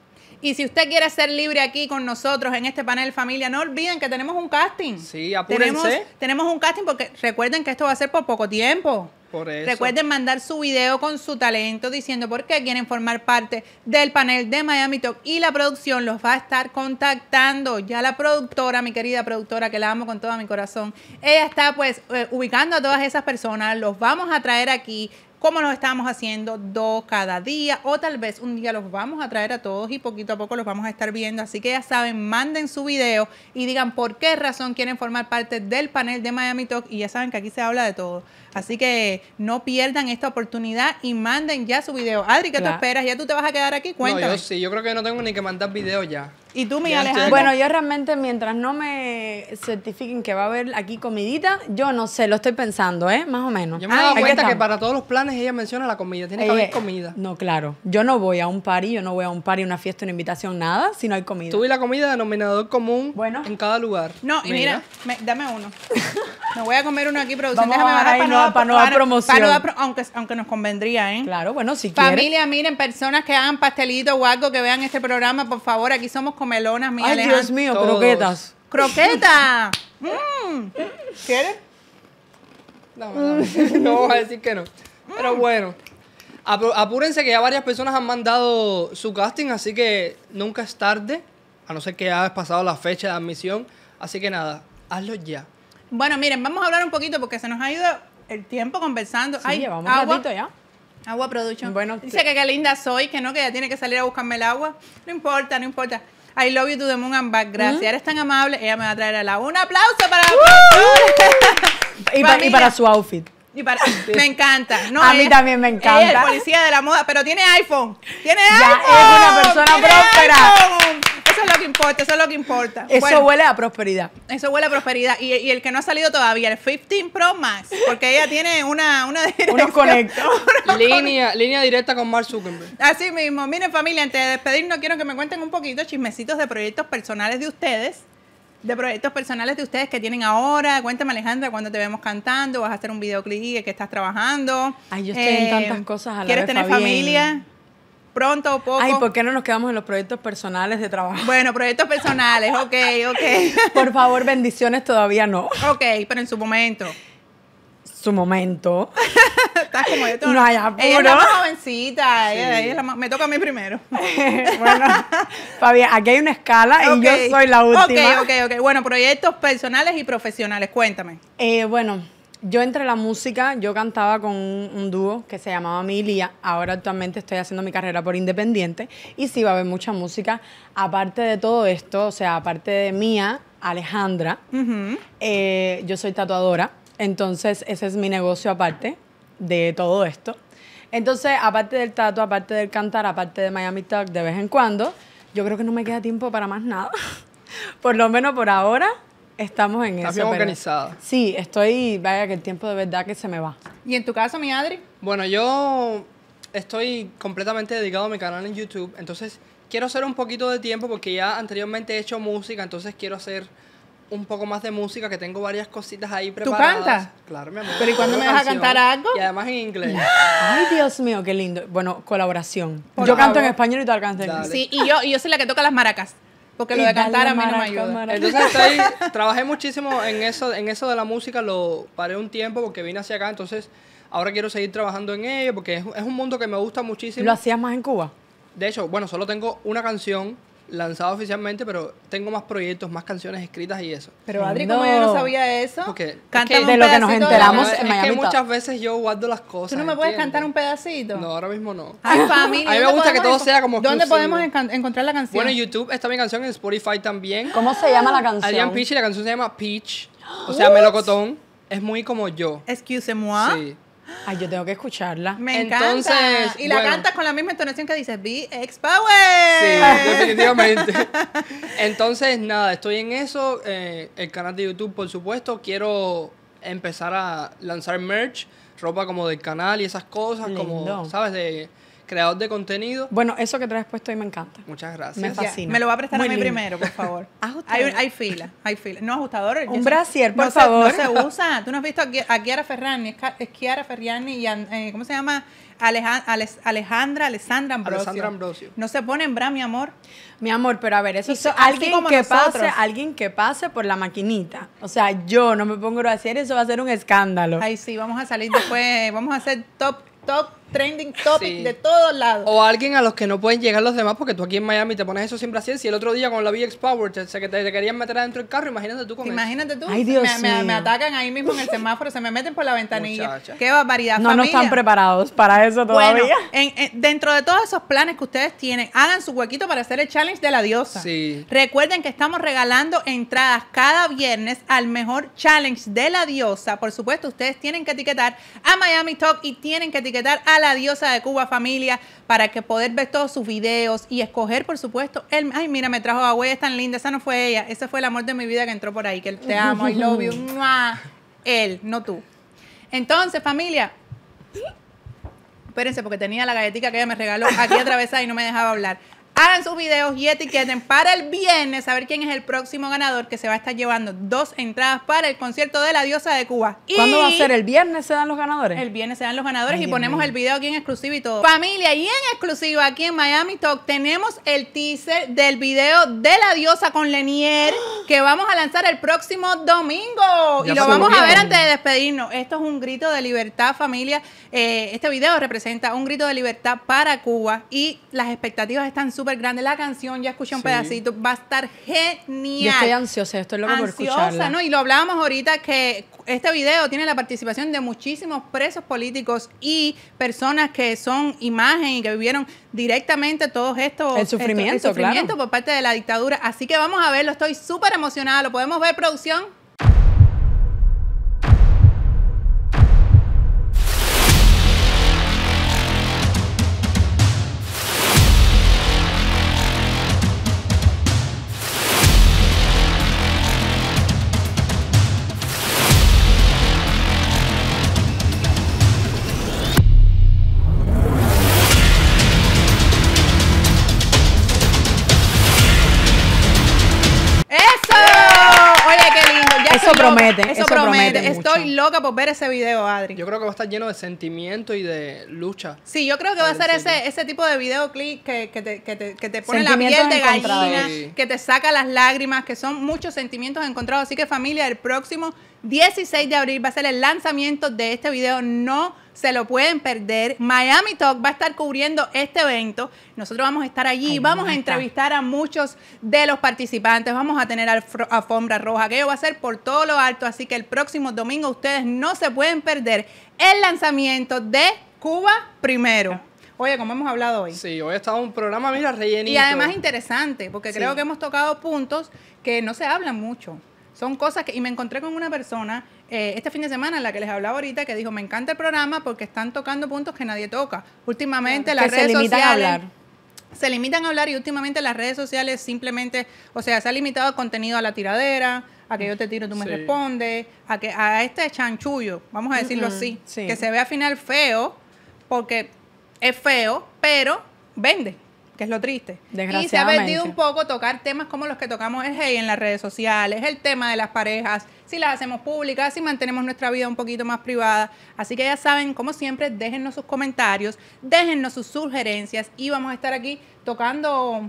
Y si usted quiere ser libre aquí con nosotros en este panel familia, no olviden que tenemos un casting. Sí, apúrense. Tenemos, un casting porque recuerden que esto va a ser por poco tiempo. Por eso. Recuerden mandar su video con su talento diciendo por qué quieren formar parte del panel de Miami Talk y la producción los va a estar contactando. Ya la productora, mi querida productora, que la amo con todo mi corazón, ella está pues eh, ubicando a todas esas personas, los vamos a traer aquí, como lo estamos haciendo dos cada día o tal vez un día los vamos a traer a todos y poquito a poco los vamos a estar viendo. Así que ya saben, manden su video y digan por qué razón quieren formar parte del panel de Miami Talk y ya saben que aquí se habla de todo. Así que no pierdan esta oportunidad y manden ya su video. Adri, ¿qué te esperas? ¿Ya tú te vas a quedar aquí? Cuéntame. sí, yo creo que no tengo ni que mandar video ya. ¿Y tú, mi Alejandro? Bueno, yo realmente mientras no me certifiquen que va a haber aquí comidita, yo no sé, lo estoy pensando, ¿eh? Más o menos. Yo me he dado cuenta que para todos los planes ella menciona la comida, tiene que haber eh, comida. No, claro. Yo no voy a un party, yo no voy a un party, una fiesta, una invitación, nada, si no hay comida. Tú y la comida, denominador común en cada lugar. No, y mira, dame uno. me voy a comer uno aquí, producción. Déjame bajar para, no, para, no dar promoción. aunque, aunque nos convendría, ¿eh? Claro, bueno, si quieres. Familia, miren, personas que hagan pastelito o algo, que vean este programa, por favor, aquí somos comelonas, mi Ay, Dios mío, croquetas. ¡Croqueta! Mm. ¿Quieres? No, no, no voy a decir que no. Pero mm. bueno, apúrense que ya varias personas han mandado su casting, así que nunca es tarde, a no ser que ya pasado la fecha de admisión. Así que nada, hazlo ya. Bueno, miren, vamos a hablar un poquito porque se nos ha ido el tiempo conversando. Ay, agua. ya. Agua production. Bueno, Dice que qué linda soy, que no, que ya tiene que salir a buscarme el agua. No importa, no importa. I Love You to the Moon and Back. Gracias, eres tan amable. Ella me va a traer a la. Un aplauso para y, para, su outfit. Me encanta. a mí también me encanta. es el policía de la moda, pero tiene iPhone. Tiene ya Es una persona próspera. Eso es lo que importa, eso es lo que importa. Eso huele a prosperidad. Eso huele a prosperidad. Y, el que no ha salido todavía, el 15 Pro Max, porque ella tiene una, una Unos conectores línea, línea directa con Mark Zuckerberg. Así mismo. Miren, familia, antes de despedirnos, quiero que me cuenten un poquito chismecitos de proyectos personales de ustedes de proyectos personales de ustedes que tienen ahora. Cuéntame, Alejandra, cuando te vemos cantando, vas a hacer un videoclip, que estás trabajando. Ay, yo estoy en tantas eh, cosas a la ¿Quieres tener familia? pronto o poco. Ay, ¿por qué no nos quedamos en los proyectos personales de trabajo? Bueno, proyectos personales, ok, ok. Por favor, bendiciones todavía no. Ok, pero en su momento. Su momento. Estás como yo. No hay apuro. Ella es más jovencita. me toca a mí primero. bueno, Fabián, aquí hay una escala y yo soy la última. Ok, ok, ok. Bueno, proyectos personales y profesionales, cuéntame. Eh, bueno yo entre la música, yo cantaba con un, dúo que se llamaba Milia. Ahora actualmente estoy haciendo mi carrera por independiente y sí va a haber mucha música. Aparte de todo esto, o sea, aparte de mía, Alejandra, eh, yo soy tatuadora. Entonces, ese es mi negocio aparte de todo esto. Entonces, aparte del tatu, aparte del cantar, aparte de Miami Talk de vez en cuando, yo creo que no me queda tiempo para más nada. por lo menos por ahora. Estamos en eso. Sí, estoy, vaya que el tiempo de verdad que se me va. ¿Y en tu casa, mi Adri? Bueno, yo estoy completamente dedicado a mi canal en YouTube, entonces quiero hacer un poquito de tiempo porque ya anteriormente he hecho música, entonces quiero hacer un poco más de música, que tengo varias cositas ahí preparadas. ¿Tú cantas? Claro, mi amor. ¿Pero y cuándo me vas a cantar algo? Y además en inglés. Ay, Dios mío, qué lindo. Bueno, colaboración. yo canto en español y tú cantas en inglés. Sí, y yo, y yo soy la que toca las maracas. Porque lo de cantar a mí no me ayuda. Entonces trabajé muchísimo en eso, en eso de la música, lo paré un tiempo porque vine hacia acá, entonces ahora quiero seguir trabajando en ello porque es, es un mundo que me gusta muchísimo. ¿Lo hacías más en Cuba? De hecho, bueno, solo tengo una canción lanzado oficialmente, pero tengo más proyectos, más canciones escritas y eso. Pero Adri, como yo no sabía eso, porque de lo que nos enteramos en Miami. Es que muchas veces yo guardo las cosas. ¿Tú no me puedes cantar un pedacito? No, ahora mismo no. Ay, familia. A mí me gusta que todo sea como ¿Dónde podemos encontrar la canción? Bueno, en YouTube está mi canción, en Spotify también. ¿Cómo se llama la canción? Adrián Peach y la canción se llama Peach, o sea, melocotón. Es muy como yo. Excuse moi. Sí. Ay, yo tengo que escucharla. Me encanta. Y la cantas con la misma entonación que dices, BX Power. Sí, definitivamente. Entonces, nada, estoy en eso. Eh, el canal de YouTube, por supuesto. Quiero empezar a lanzar merch, ropa como del canal y esas cosas, como, ¿sabes? De creador de contenido. Bueno, eso que traes puesto ahí me encanta. Muchas gracias. Me fascina. me lo va a prestar a mí primero, por favor. hay, hay, fila, hay fila. No, ajustador. Un brasier, por favor. Se, se usa. Tú no has visto a Kiara Ferrani, es Kiara Ferrani y, eh, ¿cómo se llama? Alejandra, Alessandra Ambrosio. No se pone en bra, mi amor. Mi amor, pero a ver, eso es alguien como que pase, alguien que pase por la maquinita. O sea, yo no me pongo a eso va a ser un escándalo. Ay, sí, vamos a salir después, vamos a hacer top, top trending topic de todos lados. O alguien a los que no pueden llegar los demás, porque tú aquí en Miami te pones eso siempre así. Si el otro día con la VX Power te, que te, querían meter adentro del carro, imagínate tú con Imagínate tú. me, Me, atacan ahí mismo en el semáforo, se me meten por la ventanilla. Qué barbaridad. No, familia. no están preparados para eso todavía. dentro de todos esos planes que ustedes tienen, hagan su huequito para hacer el challenge de la diosa. Sí. Recuerden que estamos regalando entradas cada viernes al mejor challenge de la diosa. Por supuesto, ustedes tienen que etiquetar a Miami Talk y tienen que etiquetar a la diosa de Cuba familia para que poder ver todos sus videos y escoger, por supuesto, él, ay, mira, me trajo a es tan linda, esa no fue ella, ese fue el amor de mi vida que entró por ahí, que te amo, y love you, él, no tú. Entonces, familia, espérense porque tenía la galletita que ella me regaló aquí atravesada y no me dejaba hablar hagan sus videos y etiqueten para el viernes a ver quién es el próximo ganador que se va a estar llevando dos entradas para el concierto de la diosa de Cuba. ¿Cuándo va a ser? ¿El viernes se dan los ganadores? El viernes se dan los ganadores y ponemos el video aquí en exclusiva y todo. Familia, y en exclusiva aquí en Miami Talk tenemos el teaser del video de la diosa con Lenier que vamos a lanzar el próximo domingo. y lo vamos a ver antes de despedirnos. Esto es un grito de libertad, familia. Eh, este video representa un grito de libertad para Cuba y las expectativas están súper grande la canción, ya escuché un pedacito, va a estar genial. Yo estoy ansiosa, estoy loca por escucharla. ¿no? Y lo hablábamos ahorita que este video tiene la participación de muchísimos presos políticos y personas que son imagen y que vivieron directamente todos estos... El sufrimiento, por parte de la dictadura. Así que vamos a verlo, estoy súper emocionada, lo podemos ver producción. Eso, promete. Estoy loca por ver ese video, Adri. Yo creo que va a estar lleno de sentimiento y de lucha. Sí, yo creo que va a ser ese, ese tipo de video clic que, te, pone la piel de gallina, que te saca las lágrimas, que son muchos sentimientos encontrados. Así que familia, el próximo 16 de abril va a ser el lanzamiento de este video. No se lo pueden perder. Miami Talk va a estar cubriendo este evento. Nosotros vamos a estar allí, vamos a entrevistar a muchos de los participantes, vamos a tener alfombra roja, que va a ser por todo lo alto, así que el próximo domingo ustedes no se pueden perder el lanzamiento de Cuba primero. Oye, como hemos hablado hoy. Sí, hoy ha estado un programa, mira, rellenito. Y además interesante, porque creo que hemos tocado puntos que no se hablan mucho. Son cosas que... Y me encontré con una persona eh, este fin de semana en la que les hablaba ahorita que dijo, me encanta el programa porque están tocando puntos que nadie toca. Últimamente las redes sociales... A hablar se limitan a hablar y últimamente las redes sociales simplemente, o sea, se ha limitado el contenido a la tiradera, a que yo te tiro, tú me respondes, a que a este chanchullo, vamos a decirlo así, que se ve al final feo, porque es feo, pero vende que es lo triste. Y se ha perdido un poco tocar temas como los que tocamos el en las redes sociales, el tema de las parejas, si las hacemos públicas, si mantenemos nuestra vida un poquito más privada. Así que ya saben, como siempre, déjennos sus comentarios, déjennos sus sugerencias y vamos a estar aquí tocando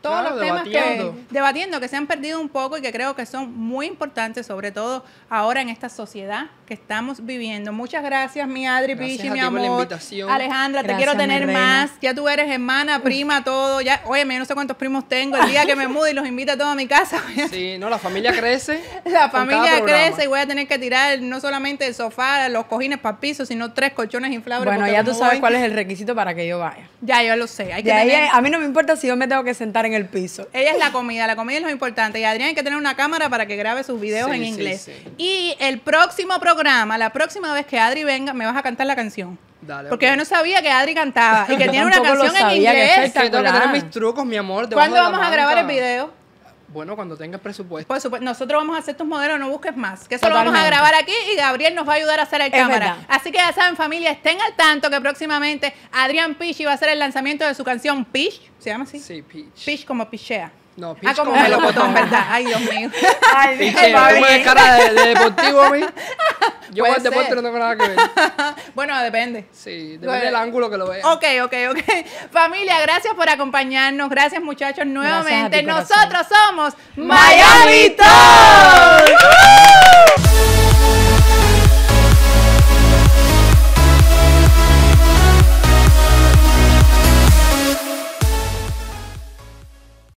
todos los temas que debatiendo que se han perdido un poco y que creo que son muy importantes, sobre todo ahora en esta sociedad que estamos viviendo. Muchas gracias, mi Adri Pichi, mi amor. Alejandra, te quiero tener más. Ya tú eres hermana, prima, todo. Ya, oye, yo no sé cuántos primos tengo. El día que me mude y los invito a toda mi casa. sí, no, la familia crece. La familia crece y voy a tener que tirar no solamente el sofá, los cojines para el piso, sino tres colchones inflables. Bueno, ya tú sabes cuál es el requisito para que yo vaya. Ya, yo lo sé. a mí no me importa si yo me tengo que sentar en el piso. Ella es la comida, la comida es lo importante. Y Adrián hay que tener una cámara para que grabe sus videos en inglés. Y el próximo programa programa, la próxima vez que Adri venga, me vas a cantar la canción. Dale, Porque yo no sabía que Adri cantaba y que tiene una canción en inglés. Que tengo que tener mis trucos, mi amor. ¿Cuándo vamos a grabar el video? Bueno, cuando tengas presupuesto. Nosotros vamos a hacer tus modelos, no busques más. Que eso lo vamos a grabar aquí y Gabriel nos va a ayudar a hacer el cámara. Así que ya saben, familia, estén al tanto que próximamente Adrián Pichi va a hacer el lanzamiento de su canción Pitch. ¿Se llama así? Sí, Pich. Pich como pichea. No, pitch ah, como melocotón, ¿verdad? Ay, Dios mío. Ay, Dios mío. cara de, deportivo a mí. Yo con el deporte no tengo nada que ver. bueno, depende. Sí, depende del ángulo que lo veas. Ok, ok, ok. Familia, gracias por acompañarnos. Gracias, muchachos, nuevamente. Nosotros somos Miami Talk.